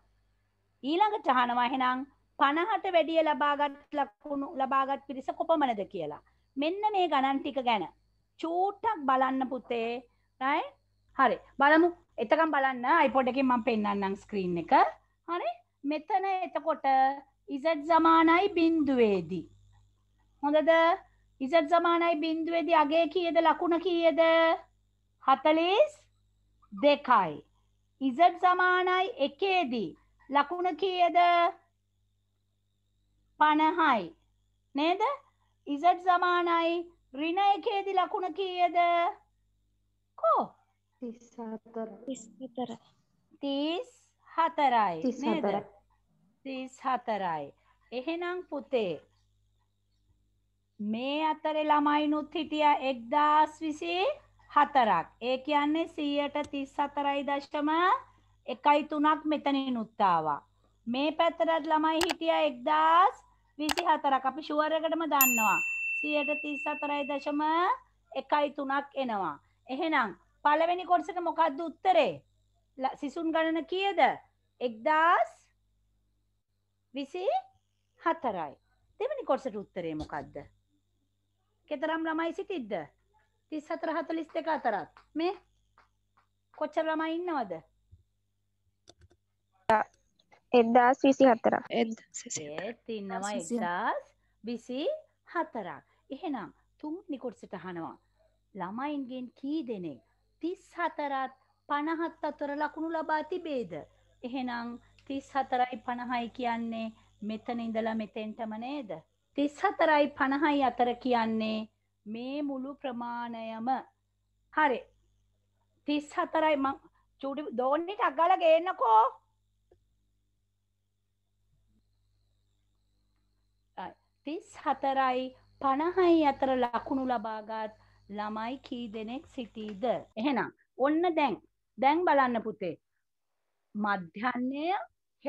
ඊළඟට අහනවා එහෙනම් 50ට වැඩිය ලබාගත් ලකුණු ලබාගත් පිරිස කොපමණද කියලා. මෙන්න මේ ගණන් ටික ගැන චූට්ටක් බලන්න පුතේ. right? හරි. බලමු. එතකන් බලන්න iPod එකෙන් මම පෙන්නන්නම් screen එක. හරි. මෙතන එතකොට z සමානයි බිඳුවේදී. හොඳද? ඉසත් සමානයි බින්දුවේදී අගේ කීයද ලකුණ කීයද 42යි ඉසත් සමානයි 1ේදී ලකුණ කීයද 50යි නේද ඉසත් සමානයි ඍණ 1ේදී ලකුණ කීයද කෝ 34 34යි 34යි එහෙනම් පුතේ මේ අතරේ ළමයිනුත් හිටියා 1024ක්. ඒ කියන්නේ 134.13ක් මෙතනිනුත් ආවා. මේ පැත්තට ළමයි හිටියා 1024ක්. අපි ෂුවර් එකටම දන්නවා. 134.13ක් එනවා. එහෙනම් පළවෙනි කොටසට මොකක්ද උත්තරේ? සිසුන් ගණන කීයද? 1024යි. දෙවෙනි කොටසට උත්තරේ මොකක්ද? කෙතරම් ළමයි සිටිද්ද? 34 42 අතරත්. මේ කොච්චර ළමයි ඉන්නවද? 1024. ඒත් ඉන්නවා 1024ක්. එහෙනම් තුන්වෙනි කොටසට අහනවා. ළමයින්ගෙන් කී දෙනෙක් 34ත් 50ත් අතර ලකුණු ලබා තිබේද? එහෙනම් 34යි 50යි කියන්නේ මෙතන ඉඳලා මෙතෙන්ටම නේද? තිස් හතරයි පණහයි අතර කියන්නේ මේ මුළු ප්‍රමාණයම හරි තිස් හතරයි චුඩි දෝන්නට අගල ගේන්නකෝ තිස් හතරයි පණහයි අතර ලකුණු ලබාගත් ළමයි කී දෙනෙක් සිටීද එහෙනම් ඔන්න දැන් දැන් බලන්න පුතේ මධ්‍යන්නේය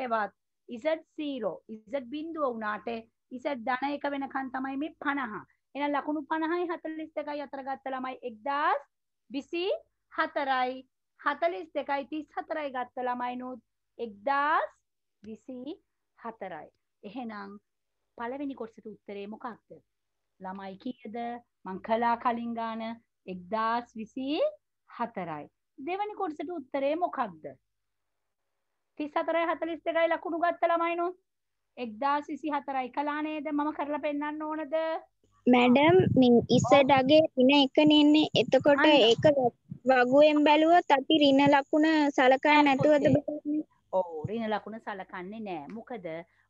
හෙවත් ඉසඩ් සීරෝ ඉසඩ් බින්දුව වනාට ඉසැට් ධන එක වෙනකන් තමයි මේ 50. එහෙනම් ලකුණු 50යි 42යි අතර ගත්ත ළමයි 1024යි 42යි 34යි ගත්ත ළමයිනුත් 1024යි. එහෙනම් පළවෙනි කොටසට උත්තරේ මොකක්ද? ළමයි කීයද? මං කළා කලින් ගාන 1024යි. දෙවැනි කොටසට උත්තරේ මොකක්ද? 34යි 42යි ලකුණු ගත්ත ළමයිනුත් එක්දා සිසි හතරයි කලා නේද මම කරලා පෙන්න්න ඕනද මැඩම් මින් ඉස්සටගේ රින එක නෙන්නේ එතකොට ඒක වගුවෙන් බැලුවත් අපි රින ලකුණ සලකන්න නැතුවද ඕ රින ලකුණ සලකන්නේ නෑ මොකද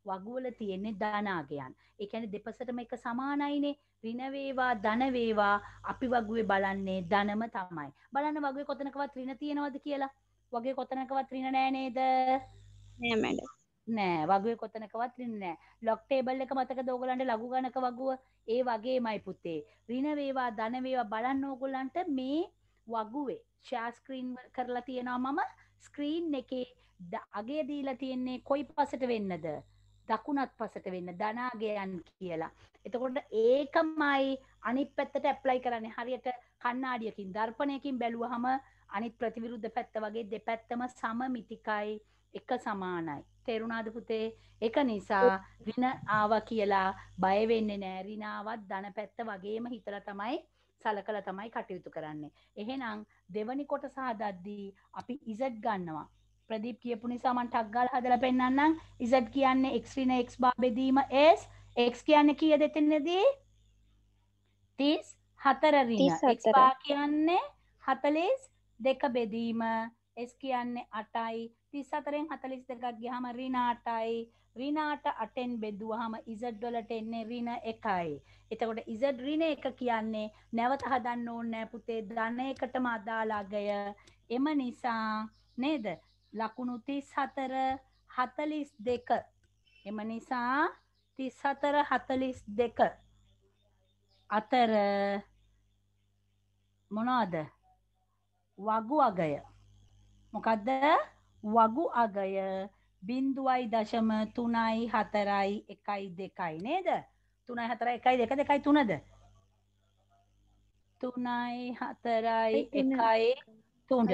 වගුවල තියෙන්නේ ධනාගයන් ඒ කියන්නේ දෙපසටම එක සමානයිනේ රින වේවා ධන වේවා අපි වගුවේ බලන්නේ ධනම තමයි බලන්න වගුවේ කොතනකවත් රින තියෙනවද කියලා වගේ කොතනකවත් රින නෑ නේද නෑ මැඩම් නෑ වගේ කොතනකවත් ලින්නේ නෑ ලොක් ටේබල් එක මතකද ඕගලන්ට ලඝු ගණක වගුව ඒ වගේමයි පුතේ ඍණ වේවා ධන වේවා බලන්න ඕගලන්ට මේ වගුවේ ෂෙයා ස්ක්‍රීන් කරලා තියෙනවා මම ස්ක්‍රීන් එකේ අගය දීලා තියෙන්නේ කොයි පසට වෙන්නද දකුණත් පසට වෙන්න ධනාගයන් කියලා එතකොට ඒකමයි අනිත් පැත්තට ඇප්ලයි කරන්නේ හරියට කණ්ණාඩියකින් දර්පණයකින් බැලුවහම අනිත් ප්‍රතිවිරුද්ධ පැත්ත වගේ දෙපැත්තම සමමිතිකයි එක සමානයි. තේරුණාද පුතේ? ඒක නිසා රින ආවා කියලා බය වෙන්නේ නෑ. රිනාවත් ධන පැත්ත වගේම හිතලා තමයි සලකලා තමයි කටයුතු කරන්නේ. එහෙනම් දෙවනි කොටස හදද්දී අපි z ගන්නවා. ප්‍රදීප් කියපු නිසා මම ටක් ගාලා හදලා පෙන්නන්නම්. z කියන්නේ x ඍණ x බා බෙදීම s x කියන්නේ කීයද එතනදී? 34 ඍණ x බා කියන්නේ 42 බෙදීම s කියන්නේ 8යි 34න් 42ක් ගියාම ඍණාටයි ඍණාට 8ෙන් බෙදුවාම z වලට එන්නේ ඍණ 1යි. එතකොට z ඍණ 1 කියන්නේ නැවත හදන්න ඕනේ පුතේ ධන එකටම අදාළ අගය. එම නිසා නේද? ලකුණු 34 42. එම නිසා 34 42 අතර මොනවද? වගු අගය. මොකද්ද? වගු අගය බින්දුවයි දශම තුනයි හතරයි එකයි දෙකයි නේද තුනයි හතරයි එකයි දෙක දෙකයි තුනද තුනයි හතරයි එකයි තුන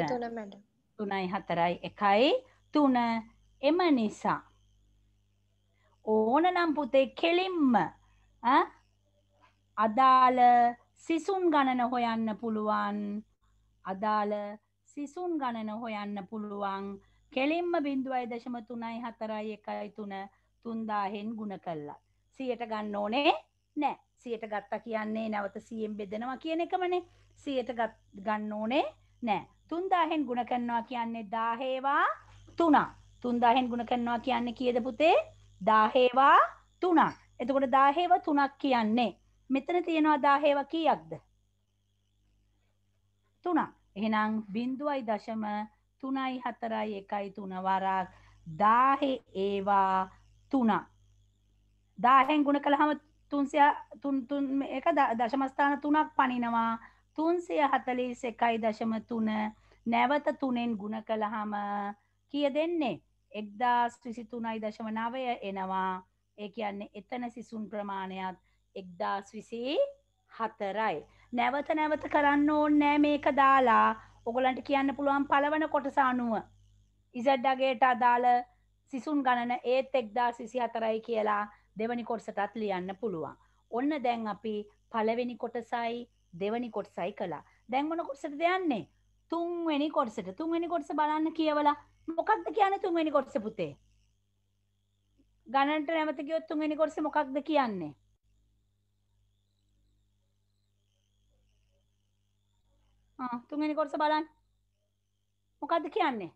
තුනයි හතරයි එකයි තුන එම නිසා ඕන නම් පුතේ කෙලින්ම අදාළ සිසුන් ගණන හොයන්න පුළුවන් අදාළ සිසුන් ගණන හොයන්න පුළුවන් කෙලින්ම බින්දුවයි දශම තුනයි හතරයි එකයි තුන තුන්දාහෙන් ගුණ කල්ලා. සියට ගන්න ඕනේ නෑ සියට ගත්තා කියන්නේ නැවත සියෙන් බෙදෙනවා කියන එකමනේ සියට ගන්න ඕනේ නෑ තුන්දාහෙන් ගුණ කරනවා කියන්නේ දාහේවා තුනා තුන්දාහෙන් ගුණ කරනවා කියන්නේ කියද පුතේ දාහේවා තුනා එතකොට දාහේව තුනක් කියන්නේ මෙතන තියෙනවා දාහේව කීයක්ද තුනක් එහෙනම් බින්දුවයි දශම තුනයි හතරයි එකයි තුනවරක් දාහෙ ඒවා තුනා දාහෙන් ගුණ කළහම තුන්සිය තුන්තුන් එක දශමස්ථාන තුනක් පනිනවා තුන්සිය හතලිස් එකයි දශම තුන නැවත තුනෙන් ගුණ කළහම කිය දෙන්නේ එක්දාස් ත්‍රිසි තුනයි දශමනාවය එනවා ඒ කියන්නේ එතන සිසුන් ප්‍රමාණයක් එක්දාස් විසි හතරයි. නැවත නැවත කරන්න ඕන්නෑ මේක දාලා ඔගොලන්ට කියන්න පුළුවන් පළවන කොටස අනුව ඉසඩ්ඩගේට අදාළ සිසුන් ගණන ඒත් එක්දා සිසි අතරයි කියලා දෙවනි කොටසටත් ලියන්න පුළුවන්. ඔන්න දැන් අපි පළවෙනි කොටසයි දෙවනි කොටසයි කලා දැන්වන කොටසට දෙයන්නේ තුන්වැනි කොටසට තුන්වැනි කොටස බලන්න කියවලා මොකක්ද කියන තුන්වැනි කොටස පුතේ. ගණන්ට නැමති ගියොත් තුන්වැනි කොටස මොකක්ද කියන්නේ තුන්වෙනි කොටස බලන්න මොකක්ද කියන්නේ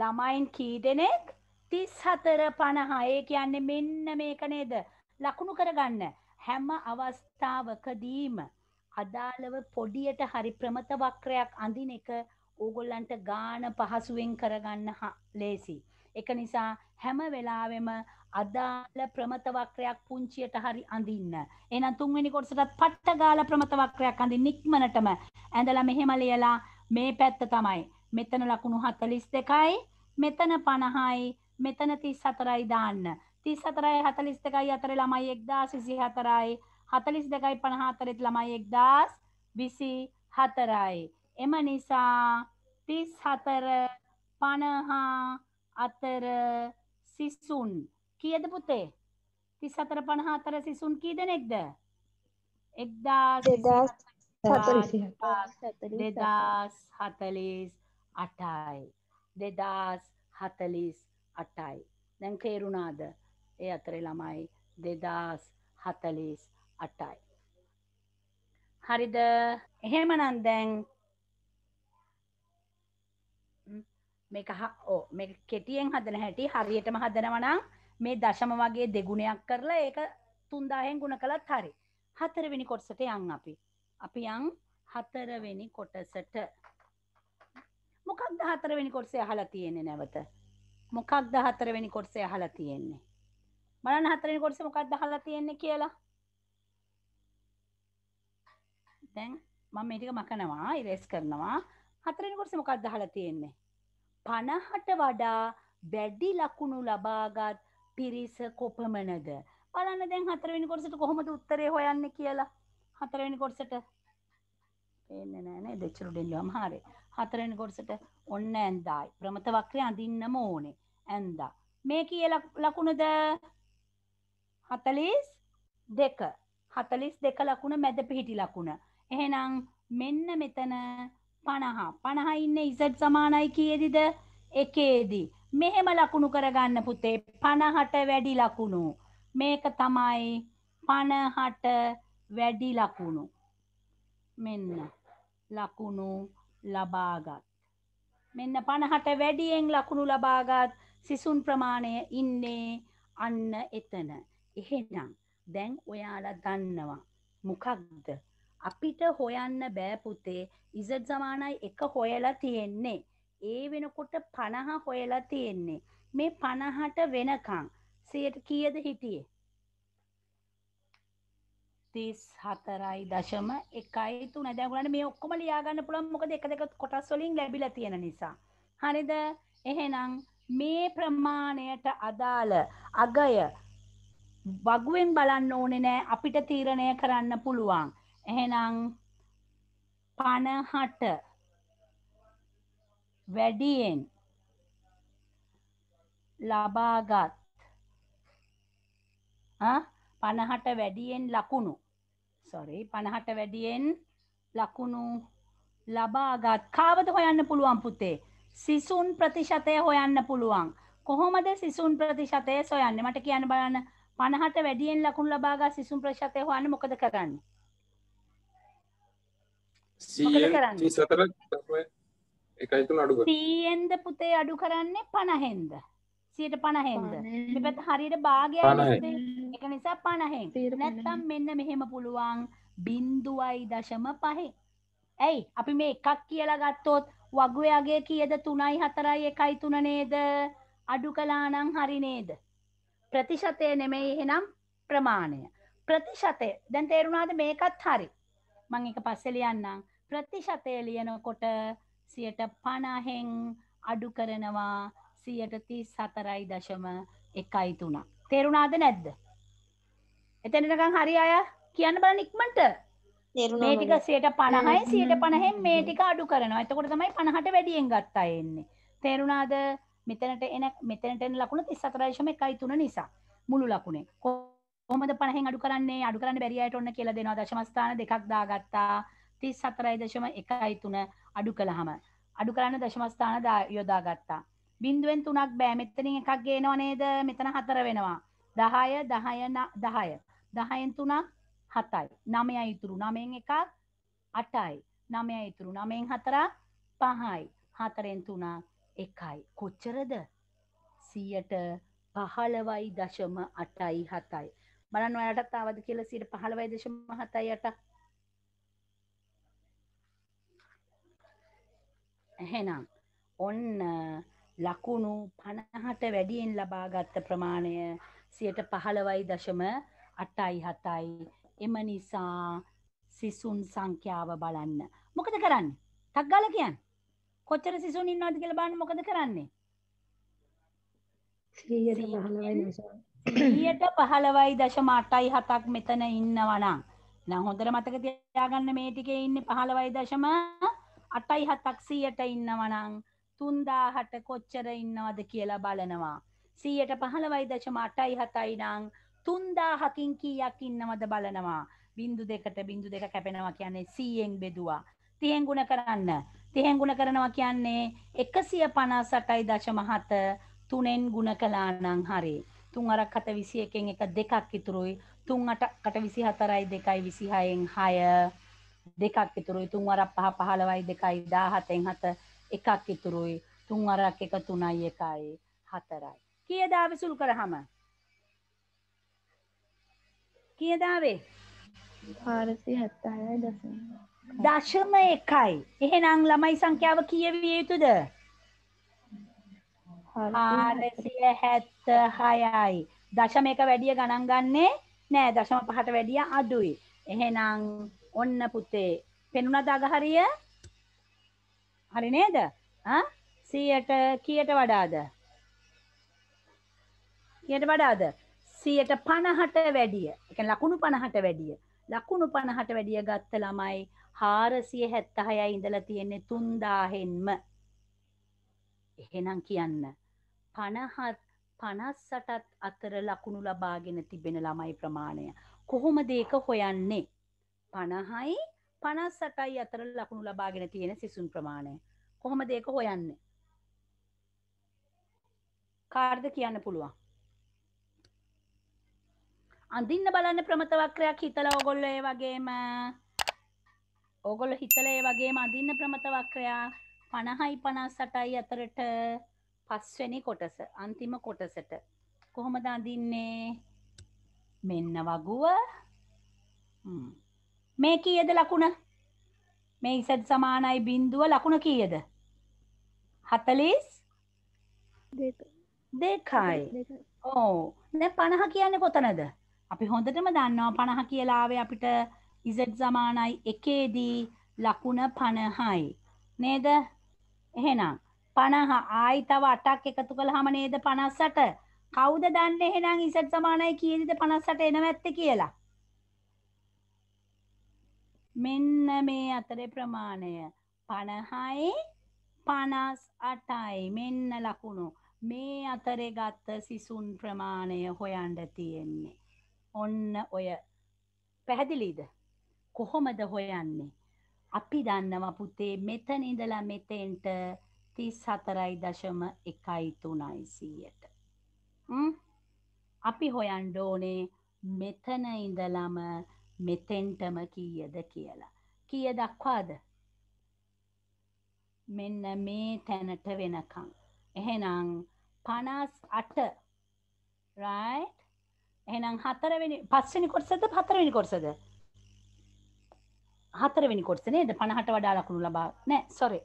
ළමයින් කී දෙනෙක් තිස් හතර පණහායේ කියන්නේ මෙන්න මේක නේද ලකුණු කරගන්න හැම අවස්ථාවකදීම අදාළව පොඩියට හරි ප්‍රමත වක්‍රයක් අඳින එක ඕගොල්ලන්ට ගාන පහසුවෙන් කරගන්න ලේසි. එක නිසා හැම වෙලාවෙම අදාළ ප්‍රමත වක්‍රයක් පුංචියට හරි අඳින්න. එහෙනම් තුන්වෙනි කොටසටත් පට්ට ගාලා ප්‍රමත වක්‍රයක් අඳින්න ඉක්මනටම. ඇඳලා මෙහෙම ලියලා මේ පැත්ත තමයි. මෙතන ලකුණු 42යි, මෙතන 50යි, මෙතන 34යි දාන්න. 34යි 42යි අතරේ ළමයි 1024යි, 42යි 54යි ළමයි 1024යි. එම නිසා 34 50 අතර සිසුන් කීයද පුතේ? 34 54 සිසුන් කී දෙනෙක්ද? 1000 2048යි 2048යි දැන් තේරුණාද? ඒ අතරේ ළමයි 2048යි. හරිද? එහෙමනම් දැන් මේක ඕ මේක කෙටියෙන් හදන හැටි හරියටම හදනවා නම් මේ දශම වගේ දෙගුණයක් කරලා ඒක තුන්දාහෙන් ගුණ කළත් හරි හතරවෙනි කොටසට යන් අපි අපි යන් හතරවෙනි කොටසට මොකක්ද හතරවෙනි කොටසේ අහලා තියෙන්නේ නැවත මොකක්ද හතරවෙනි කොටසේ අහලා තියෙන්නේ බලන්න හතරවෙනි කොටසේ මොකක්ද අහලා තියෙන්නේ කියලා දැන් මම මේ ටික මකනවා ඉරේස් කරනවා හතරවෙනි කොටසේ මොකක්ද අහලා තියෙන්නේ 50ට වඩා වැඩි ලකුණු ලබාගත් පිරිස කොපමනද බලන්න දැන් හතරවෙනි කොටසට කොහොමද උත්තරේ හොයන්න කියලා හතරවෙනි කොටසට පේන්නේ නෑ නේද එච්චර දෙල්ලුවම හරි හතරවෙනි කොටසට ඔන්න ඇඳායි ප්‍රමත වක්‍රය අඳින්නම ඕනේ ඇඳා මේ කියලා ලකුණද 42 42 ලකුණ මැද පිහිටි ලකුණ එහෙනම් මෙන්න මෙතන 50 50 ඉන්නේ z සමානයි කීයේද එකේදී මෙහෙම ලකුණු කරගන්න පුතේ 50ට වැඩි ලකුණු මේක තමයි 50ට වැඩි ලකුණු මෙන්න ලකුණු ලබාගත් මෙන්න 50ට වැඩියෙන් ලකුණු ලබාගත් සිසුන් ප්‍රමාණය ඉන්නේ අන්න එතන එහෙනම් දැන් ඔයාලා දන්නවා මොකක්ද අපිට හොයන්න බෑ පුතේ ඉසඩ් සමානයි එක හොයලා තියෙන්නේ ඒ වෙනකොට 50 හොයලා තියෙන්නේ. මේ 50ට වෙනකන් 100ට කීයද හිටියේ? 34.13 දැන් ඔයාලට මේ ඔක්කොම ලියා ගන්න පුළුවන් මොකද එක දෙක කොටස් වලින් ලැබිලා තියෙන නිසා. හරිද? එහෙනම් මේ ප්‍රමාණයට අදාළ අගය වගුවෙන් බලන්න ඕනේ නෑ අපිට තීරණය කරන්න පුළුවන්. එහෙනම් 50ට වැඩියෙන් ලබාගත් පණහට වැඩියෙන් ලකුණු සොරි පණහට වැඩියෙන් ලකුණු ලබාගත් කාවද හොයන්න පුළුවන් පුතේ සිසුන් ප්‍රතිශතය හොයන්න පුළුවන් කොහොමද සිසුන් ප්‍රතිශතය සොයන්න මට කියන්න බලන්න පණහට වැඩියෙන් ලකුණු ලබාගත් සිසුන් ප්‍රතිශතය හොයන්න මොකද කරන්න මොකද කරන්න එකයි තුන අඩු සීයෙන්ද පුතේ අඩු කරන්නේ පණහෙන්ද සියට පණහෙන්ද මේ පැත්ත හරියට භාගයක් ඒක නිසා පණහෙන් නැත්තම් මෙන්න මෙහෙම පුළුවන් බින්දුවයි දශම පහේ ඇයි අපි මේ එකක් කියලා ගත්තොත් වගුයාගේ කියද තුනයි හතරයි එකයි තුන නේද අඩු කලානං හරි නේද ප්‍රතිශතය නෙමෙයි එහෙනම් ප්‍රමාණය ප්‍රතිශතය දැන් තේරුණාද මේකත් හරි මං එක පස්සේ ලියන්නම් ප්‍රතිශතය ලියනකොට සියට පණහෙන් අඩු කරනවා සියට ති සතරයි දශම එකයි තුනා. තේරුණාද නැද්ද. එතැනටකං හරි අය කියන්න බල නික්මට මේටික සයට පණහයි සියට පණහෙන් මේටික අඩු කරනවා එතකොට තමයි පණහට වැඩියෙන් ගත්තා එන්නේ. තේරුණාද මෙතනට එන මෙතනට එන ලකුණ 34යි එකයි තුන නිසා මුළු ලකුණේ කොහොමද පණහෙන් අඩු කරන්නේ අඩු කරන්න බැරි අයට ඔන්න කියලා දෙනවා දශම ස්ථාන දෙකක් දාගත්තා තිස් සතරයි දශම එකයි තුන අඩු කළහම අඩු කරන්න දශමස්ථාන යොදා ගත්තා. බින්දුවෙන් තුනක් බෑ මෙතනින් එකක් ගේනව නේද මෙතන හතර වෙනවා. දහය දහය දහය දහයෙන් තුනක් හතයි නමයයි ඉතුරු නමෙන් එකක් අටයි නමයයි ඉතුරු නමෙන් හතරක් පහයි හතරෙන් තුනක් එකයි කොච්චරද සීයට පහළවයි දශම අටයි හතයි බලන්න ඔයාටත් ආවද කියලා සීට පහළවයි දශම හතයි අටක් ඇහෙනම් ඔන්න ලකුණු පණහට වැඩියෙන් ලබාගත්ත ප්‍රමාණය සියට පහළවයි දශම අටයි හතයි එම නිසා සිසුන් සංඛ්‍යාව බලන්න මොකද කරන්න තක්ගල කියන් කොච්චර සිසුන් ඉන්නවාද කියලා බලන්න මොකද කරන්නේ සියට පහළවයි දශම අටයි හතක් මෙතන ඉන්නවනම් නම් හොඳට මතක තියාගන්න මේ ටිකේ ඉන්නේ පහළවයි දශම අටයි හතක් සීයට ඉන්නවනං තුන්දාහට කොච්චර ඉන්නවද කියලා බලනවා. සීයට පහළවයි දශම අටයි හතයිනං තුන්දාහකින් කීයක් ඉන්නවද බලනවා. බින්දු දෙකට බින්දු දෙක කැපෙනවා කියන්නේ සීයෙන් බෙදවා. තියෙන් ගුණ කරන්න. තියෙන් ගුණ කරනවා කියන්නේ එකසිය පනසටයි දශමහත තුනෙන් ගුණ කලානං හරි. තුන් අරක් හත විසි එකෙන් එක දෙකක් ඉතුරුයි තුන් අටකට විසි හතරයි දෙකයි විසිහයෙන් හය දෙකක් ඉතුරුයි තුන්වරක් පහ පහළවයි දෙකයි දාහතෙන් හත එකක් ඉතුරුයි තුන්වරක් එක තුනයි එකයි හතරයි. කියදා විසුල් කරහම. කියදාවේ පාරසි හැත්තාය දසම. දශම එකයි එහෙනම් ළමයි සංඛ්‍යාව කියවිය යුතුද? පාරසිය හැත්ත හයයි. දශම එක වැඩිය ගණන් ගන්නේ නෑ දශම පහට වැඩිය අඩුයි. එහෙනම් ඔන්න පුතේ පෙනුනද අගහරිය හරි නේද සීයට කියට වඩාද කියට වඩාද සියයට පණහට වැඩිය එක ලකුණු පණහට වැඩිය ලකුණු පණහට වැඩිය ගත්ත ළමයි හාරසිය හැත්තහයයි ඉඳල තියෙන්නේ තුන්දාහෙන්ම එහෙනම් කියන්න පණහත් පනස්සටත් අතර ලකුණු ලබාගෙන තිබෙන ළමයි ප්‍රමාණය කොහොම දේක හොයන්නේ පණහයි පනස්සටයි අතර ලකුණු ලබාගෙන තියෙන සිසුන් ප්‍රමාණය කොහොම දෙක හොයන්න කාර්ද කියන්න පුළුවන් අඳින්න බලන්න ප්‍රමතවක්‍රයක් හිතල ඔගොල්ල ඒ වගේම ඕගොල්ල හිතල ඒ වගේම අඳින්න ප්‍රමතවක්‍රයා පණහයි පනස්සටයි අතරට පස්වැනි කොටස අන්තිම කොටසට කොහොමද අඳින්නේ මෙන්න වගුව 嗯。Hmm. මේ කීයද ලකුණ? මේ ඉසත් සමානයි බිඳුව ලකුණ කීයද? 42 දෙකයි. ඔව්. දැන් 50 කියන්නේ කොතනද? අපි හොඳටම දන්නවා 50 කියලා ආවේ අපිට z සමානයි 1 දී ලකුණ 50යි. නේද? එහෙනම් 50 ආයි තව 8ක් එකතු කළාම නේද 58. කවුද දන්නේ එහෙනම් z සමානයි කීයද 58 එනවැත්තේ කියලා? මෙන්න මේ අතරේ ප්‍රමාණය 50යි 58යි මෙන්න ලකුණු මේ අතරේ ගත්ත සිසුන් ප්‍රමාණය හොයන්න තියෙන්නේ. ඔන්න ඔය පැහැදිලිද? කොහොමද හොයන්නේ? අපි දන්නවා පුතේ මෙතන ඉඳලා මෙතෙන්ට 34.113ට. අපි හොයන්න ඕනේ මෙතන ඉඳලම 34.1 මෙතෙන්ටම කීයද කියලා. කිය දක්වාද මෙන්න මේ තැනට වෙනකං. එහෙනම් පනස් අට රයි් එහෙනම් හතරවෙනි පස්සනි කොටසද හතරවෙනි කොටසද හතරවෙනි කොටස නේද පණහට වඩා ලකුණු ලබා නෑ සොරේ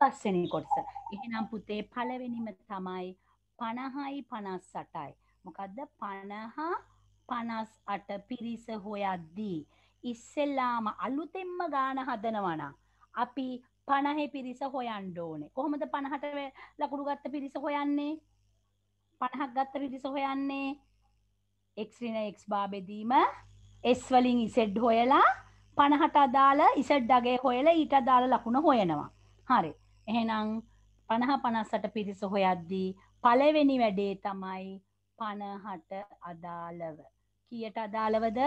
පස්සනි කොටස එහෙනම් පුතේ පලවෙනිම තමයි පණහායි පනස් සටයි මොකක්ද පණහා පනස් අට පිරිස හොයද්දී. ඉස්සෙල්ලාම අලුතෙම්ම ගාන හදනවනා. අපි පණහෙ පිරිස හොයන්ඩ ඕනේ කොහොමද පණහට ලකුණු ගත්ත පිරිස හොයන්නේ පණහක් ගත්ත පිරිස හොයන්නේ එක්රින එක්ස් බාබෙදීම එස්වලින් ඉසෙඩ් හොයලා පණහට අදාල ඉසඩ්ඩගේ හොයල ඊට අදාල ලකුණ හොයනවා හරි එහෙනම් පණහ පනස්සට පිරිස හොයද්දී පලවෙනි වැඩේ තමයි පණහට අදාලව කීයට අදාළවද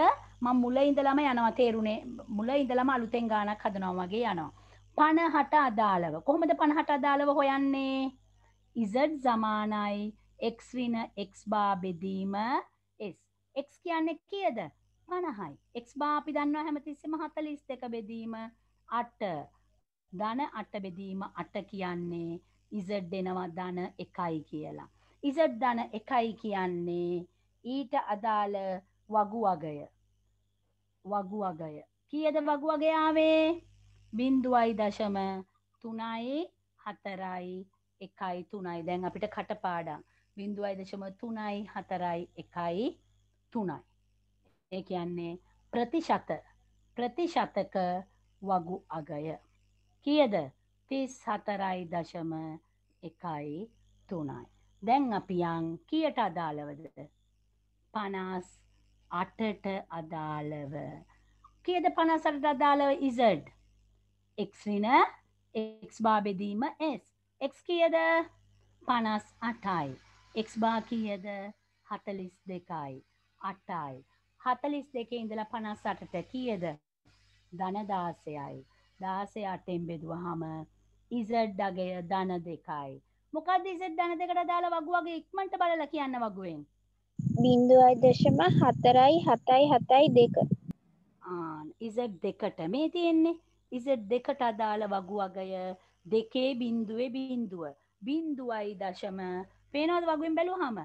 මම මුල ඉඳලම යනවා තේරුනේ මුල ඉඳලම අලුතෙන් ගානක් හදනවා වගේ යනවා 50ට අදාළව කොහොමද 50ට අදාළව හොයන්නේ z සමානයි x ඍණ x බා බෙදීම s x කියන්නේ කීයද 50යි x බා අපි දන්නවා හැමතිස්සෙම 42 බෙදීම 8 ධන 8 බෙදීම 8 කියන්නේ z දෙනවා ධන 1යි කියලා z ධන 1යි කියන්නේ ඊට අදාළ වගු අගය වගු අගය කියද වගු අගයාවේ බින්දුවයි දශම තුනයි හතරයි එකයි තුනයි දැන් අපිට කටපාඩම් බින්දුවයි දශම තුනයි හතරයි එකයි තුනයි ඒ කියන්නේ ප්‍රතිශත ප්‍රතිශතක වගු අගය කියද තිස් හතරයි දශම එකයි තුනයි දැන් අපියන් කියට අදාළවද පනස් අටට අදාළව කියද පනසට අදාළව ඉසඩ් එක්රින එක් බාබෙදීම S එක් කියද පනස් අටයි එක් බා කියද හතලිස් දෙකයි අටයි හතලිස් දෙක ඉඳල පනස් අටට කියද ධන දාසයයි දාසය අටෙන් බෙදුවහම ඉසඩ් ඩගය ධන දෙකයි මොකක් දිසට ධන දෙකට දාලා වගුවගේ ඉක්මට බලල කියන්න වගුවෙන් බිින්දුවයි දශම හතරයි හතයි හතයි දෙක ඉසට් දෙකට මේ තියෙන්නේ ඉසට් දෙකට අදාළ වගු අගය දෙකේ බින්දුවේ බින්දුව බින්දුවයි දශම පේනවද වගුවෙන් බැලූ හම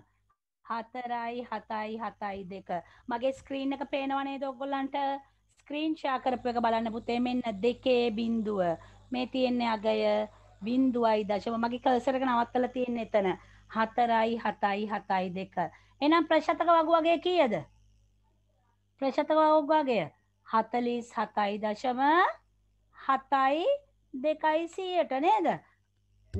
හතරයි හතයි හතයි දෙක මගේ ස්ක්‍රීන් එක පේනවනේ දොගොල්ලන්ට ස්ක්‍රීන් ෂා කරපු එක බලන්න පුතේ මෙන්න දෙකේ බින්දුව මේ තියෙන්නේ අගය බින්දුවයි දශම මගේ කල්සරක නවත්තල තියෙන එතන හතරයි හතයි හතයි දෙක එහෙනම් ප්‍රශතක වගු වගේ කීයද? ප්‍රශතක වගු වගය 47.7යි 200ට නේද?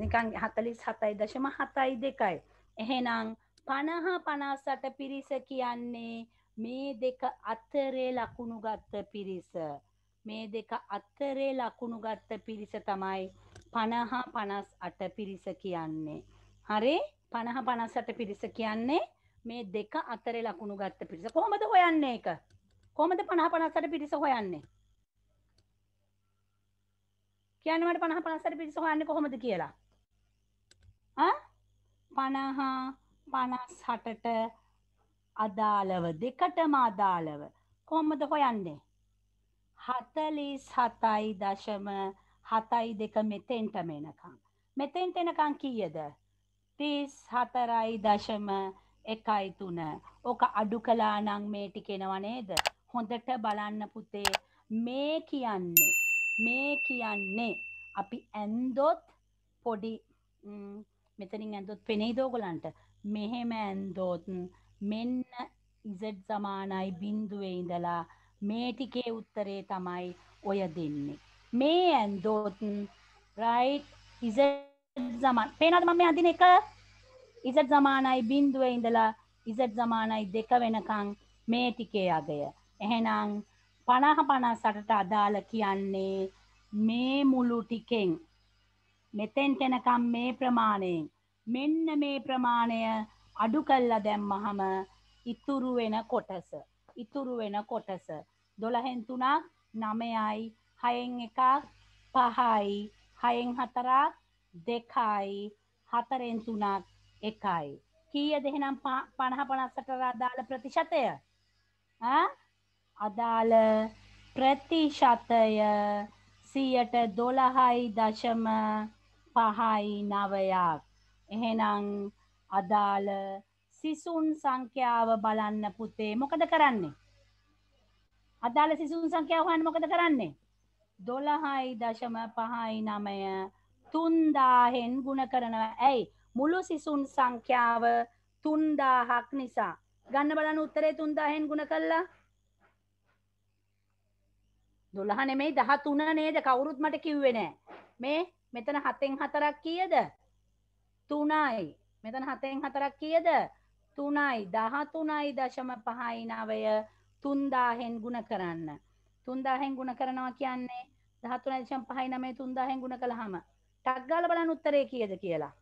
නිකන් 47.72යි. එහෙනම් 50 58 පිරිස කියන්නේ මේ දෙක අතරේ ලකුණු ගත්ත පිරිස. මේ දෙක අතරේ ලකුණු ගත්ත පිරිස තමයි 50 58 පිරිස කියන්නේ. හරි? 50 58 පිරිස කියන්නේ මේ දෙක අතරේ ලකුණු ගත්ත පිරිස කොහොමද හොයන්නේ එක? කොහොමද 50 58 පිරිස හොයන්නේ? කියන්නේ මට 50 58 පිරිස හොයන්නේ කොහොමද කියලා? ආ 50 58ට අදාළව දෙකටම අදාළව කොහොමද හොයන්නේ? 47.72 මෙතෙන්ට මෙනකම්. මෙතෙන්ට එනකම් කීයද? 34.72 එකයි තුන ඕක අඩු කලානං මේ ටිකෙනව නේද හොඳට බලන්න පුතේ මේ කියන්නේ මේ කියන්නේ අපි ඇන්දොත් පොඩි මෙතනින් ඇඳොත් පෙනෙයි දෝගොලන්ට මෙහෙම ඇන්දොත් මෙන්න ඉසට් සමානයි බින්දුවේ ඉඳලා මේ ටිකේ උත්තරේ තමයි ඔය දෙන්නේ මේ ඇන්දොත් රයිට් ඉසට් සමාන පේනවද මම මේ අඳින එක ඉසත් සමානයි බින්දුව ඉඳලා ඉසත් සමානයි දෙක වෙනකං මේ ටිකේ අගය. එහෙනම් පණහ පනස්සටට අදාළ කියන්නේ මේ මුළු ටිකෙන් මෙතෙන්ට එනකම් මේ ප්‍රමාණයෙන් මෙන්න මේ ප්‍රමාණය අඩු කල්ලා දැම්මහම ඉතුරු වෙන කොටස. ඉතුරු වෙන කොටස. දොළහෙන් තුනක් නමයයි හයෙන් එකක් පහයි හයෙන් හතරක් දෙකයි හතරෙන් තුනක් එකයි. කීයද එහෙනම් 50 58ට අදාළ ප්‍රතිශතය? ආ අදාළ ප්‍රතිශතය 112.59ක්. එහෙනම් අදාළ සිසුන් සංඛ්‍යාව බලන්න පුතේ මොකද කරන්නේ? අදාළ සිසුන් සංඛ්‍යාව හොයන්න මොකද කරන්නේ? 12.59 3000ෙන් ගුණ කරනවා. ඇයි? මුළු සිසුන් සංඛ්‍යාව තුන්දාහක් නිසා ගන්න බලන්න උත්තරේ තුන්දාහෙන් ගුණ කල්ලා දොළහ නෙමෙයි දහ තුන නේද කවුරුත් මට කිව්වේ නෑ මේ මෙතන හතෙන් හතරක් කියද තුනයි මෙතන හතෙන් හතරක් කියද තුනයි දහ තුනයි දශම පහයි නවය තුන්දාහෙන් ගුණ කරන්න තුන්දාහෙන් ගුණ කරනවා කියන්නේ දහතුනයි දශම පහයි නමේ තුන්දාහෙන් ගුණ කළහම ටක් ගාලා බලන්න උත්තරේ කියද කියලා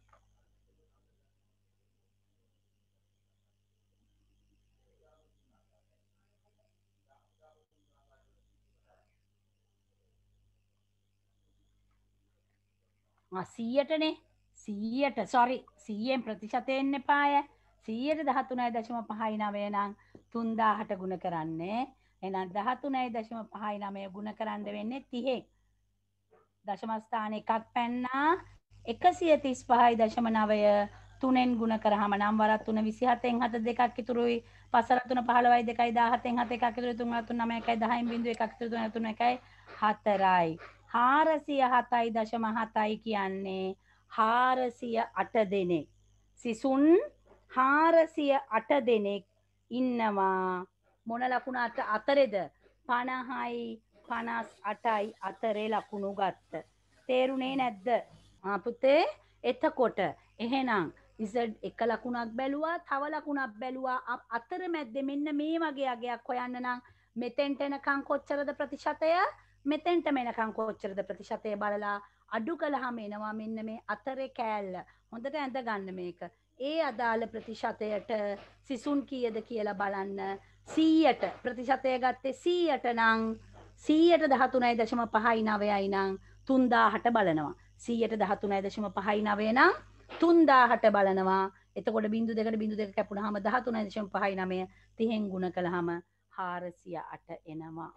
සීයටනේ සීයට සොරි සීයෙන් ප්‍රතිශතයෙන් එපාය සීයට දහතුනයි දශම පහයි නවේනං තුන්දාහට ගුණ කරන්නේ එනම් දහතුනයි දශම පහයි නමය ගුණ කරන්න වෙන්නේ තිහෙක් දශමස්ථාන එකක් පැන්නා එකසිය තිස් පහයි දශම නවය තුනෙන් ගුණ කරහම නම් වරත් තුන විසිහතෙන් හත දෙකක් ඉතුරුයි පසරතුන පහළවයි දෙකයි දාහතෙන් හත එකක් ඉතුරු තුන් අතුන් නම එකයි දහයින් බිඳුව එකක් ඉතුරු තුන තුන එකයි හතරයි හාරසිය හතයි දශම හතයි කියන්නේ හාරසිය අට දෙනෙක් සිසුන් හාරසිය අට දෙනෙක් ඉන්නවා මොන ලකුණට අතරෙද පණහයි පනස් අටයි අතරේ ලකුණු ගත්ත. තේරුණේ නැද්ද ආපුතේ එතකොට එහෙනම් ඉසඩ් එක ලකුණක් බැලුවා තව ලකුණක් බැලුවා අතර මැද්දෙ මෙන්න මේ වගේ අගයක් හොයන්න නම් මෙතෙන්ට එනකන් කොච්චරද ප්‍රතිශතය මෙතෙන්ට මෙනකං කොච්චරද ප්‍රතිශතය බලලා අඩු කළහම එනවා මෙන්න මේ අතරේ කෑල්ල හොඳට ඇඳ ගන්න මේක. ඒ අදාළ ප්‍රතිශතයට සිසුන් කියද කියලා බලන්න සීයට ප්‍රතිශතය ගත්තේ සීයට නං සීයට දහතුනයි දශම පහයි නවයයි නං තුන්දාහට බලනවා. සීයට දහතුනයි දශම පහයි නවේ නම් තුන්දාහට බලනවා එතකොට බිදු දෙකට බිදු දෙක කැපුණ හම දහතුනයි දශම පහයි නමය තිහෙන් ගුණ කළ හම හාරසිය අට එනවා.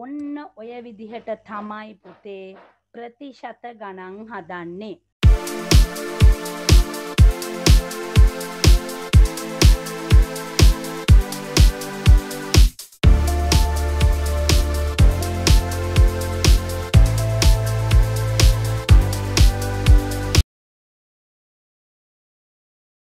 ඔන්න ඔය විදිහට තමයි පුතේ ප්‍රතිශත ගණන් හදන්නේ.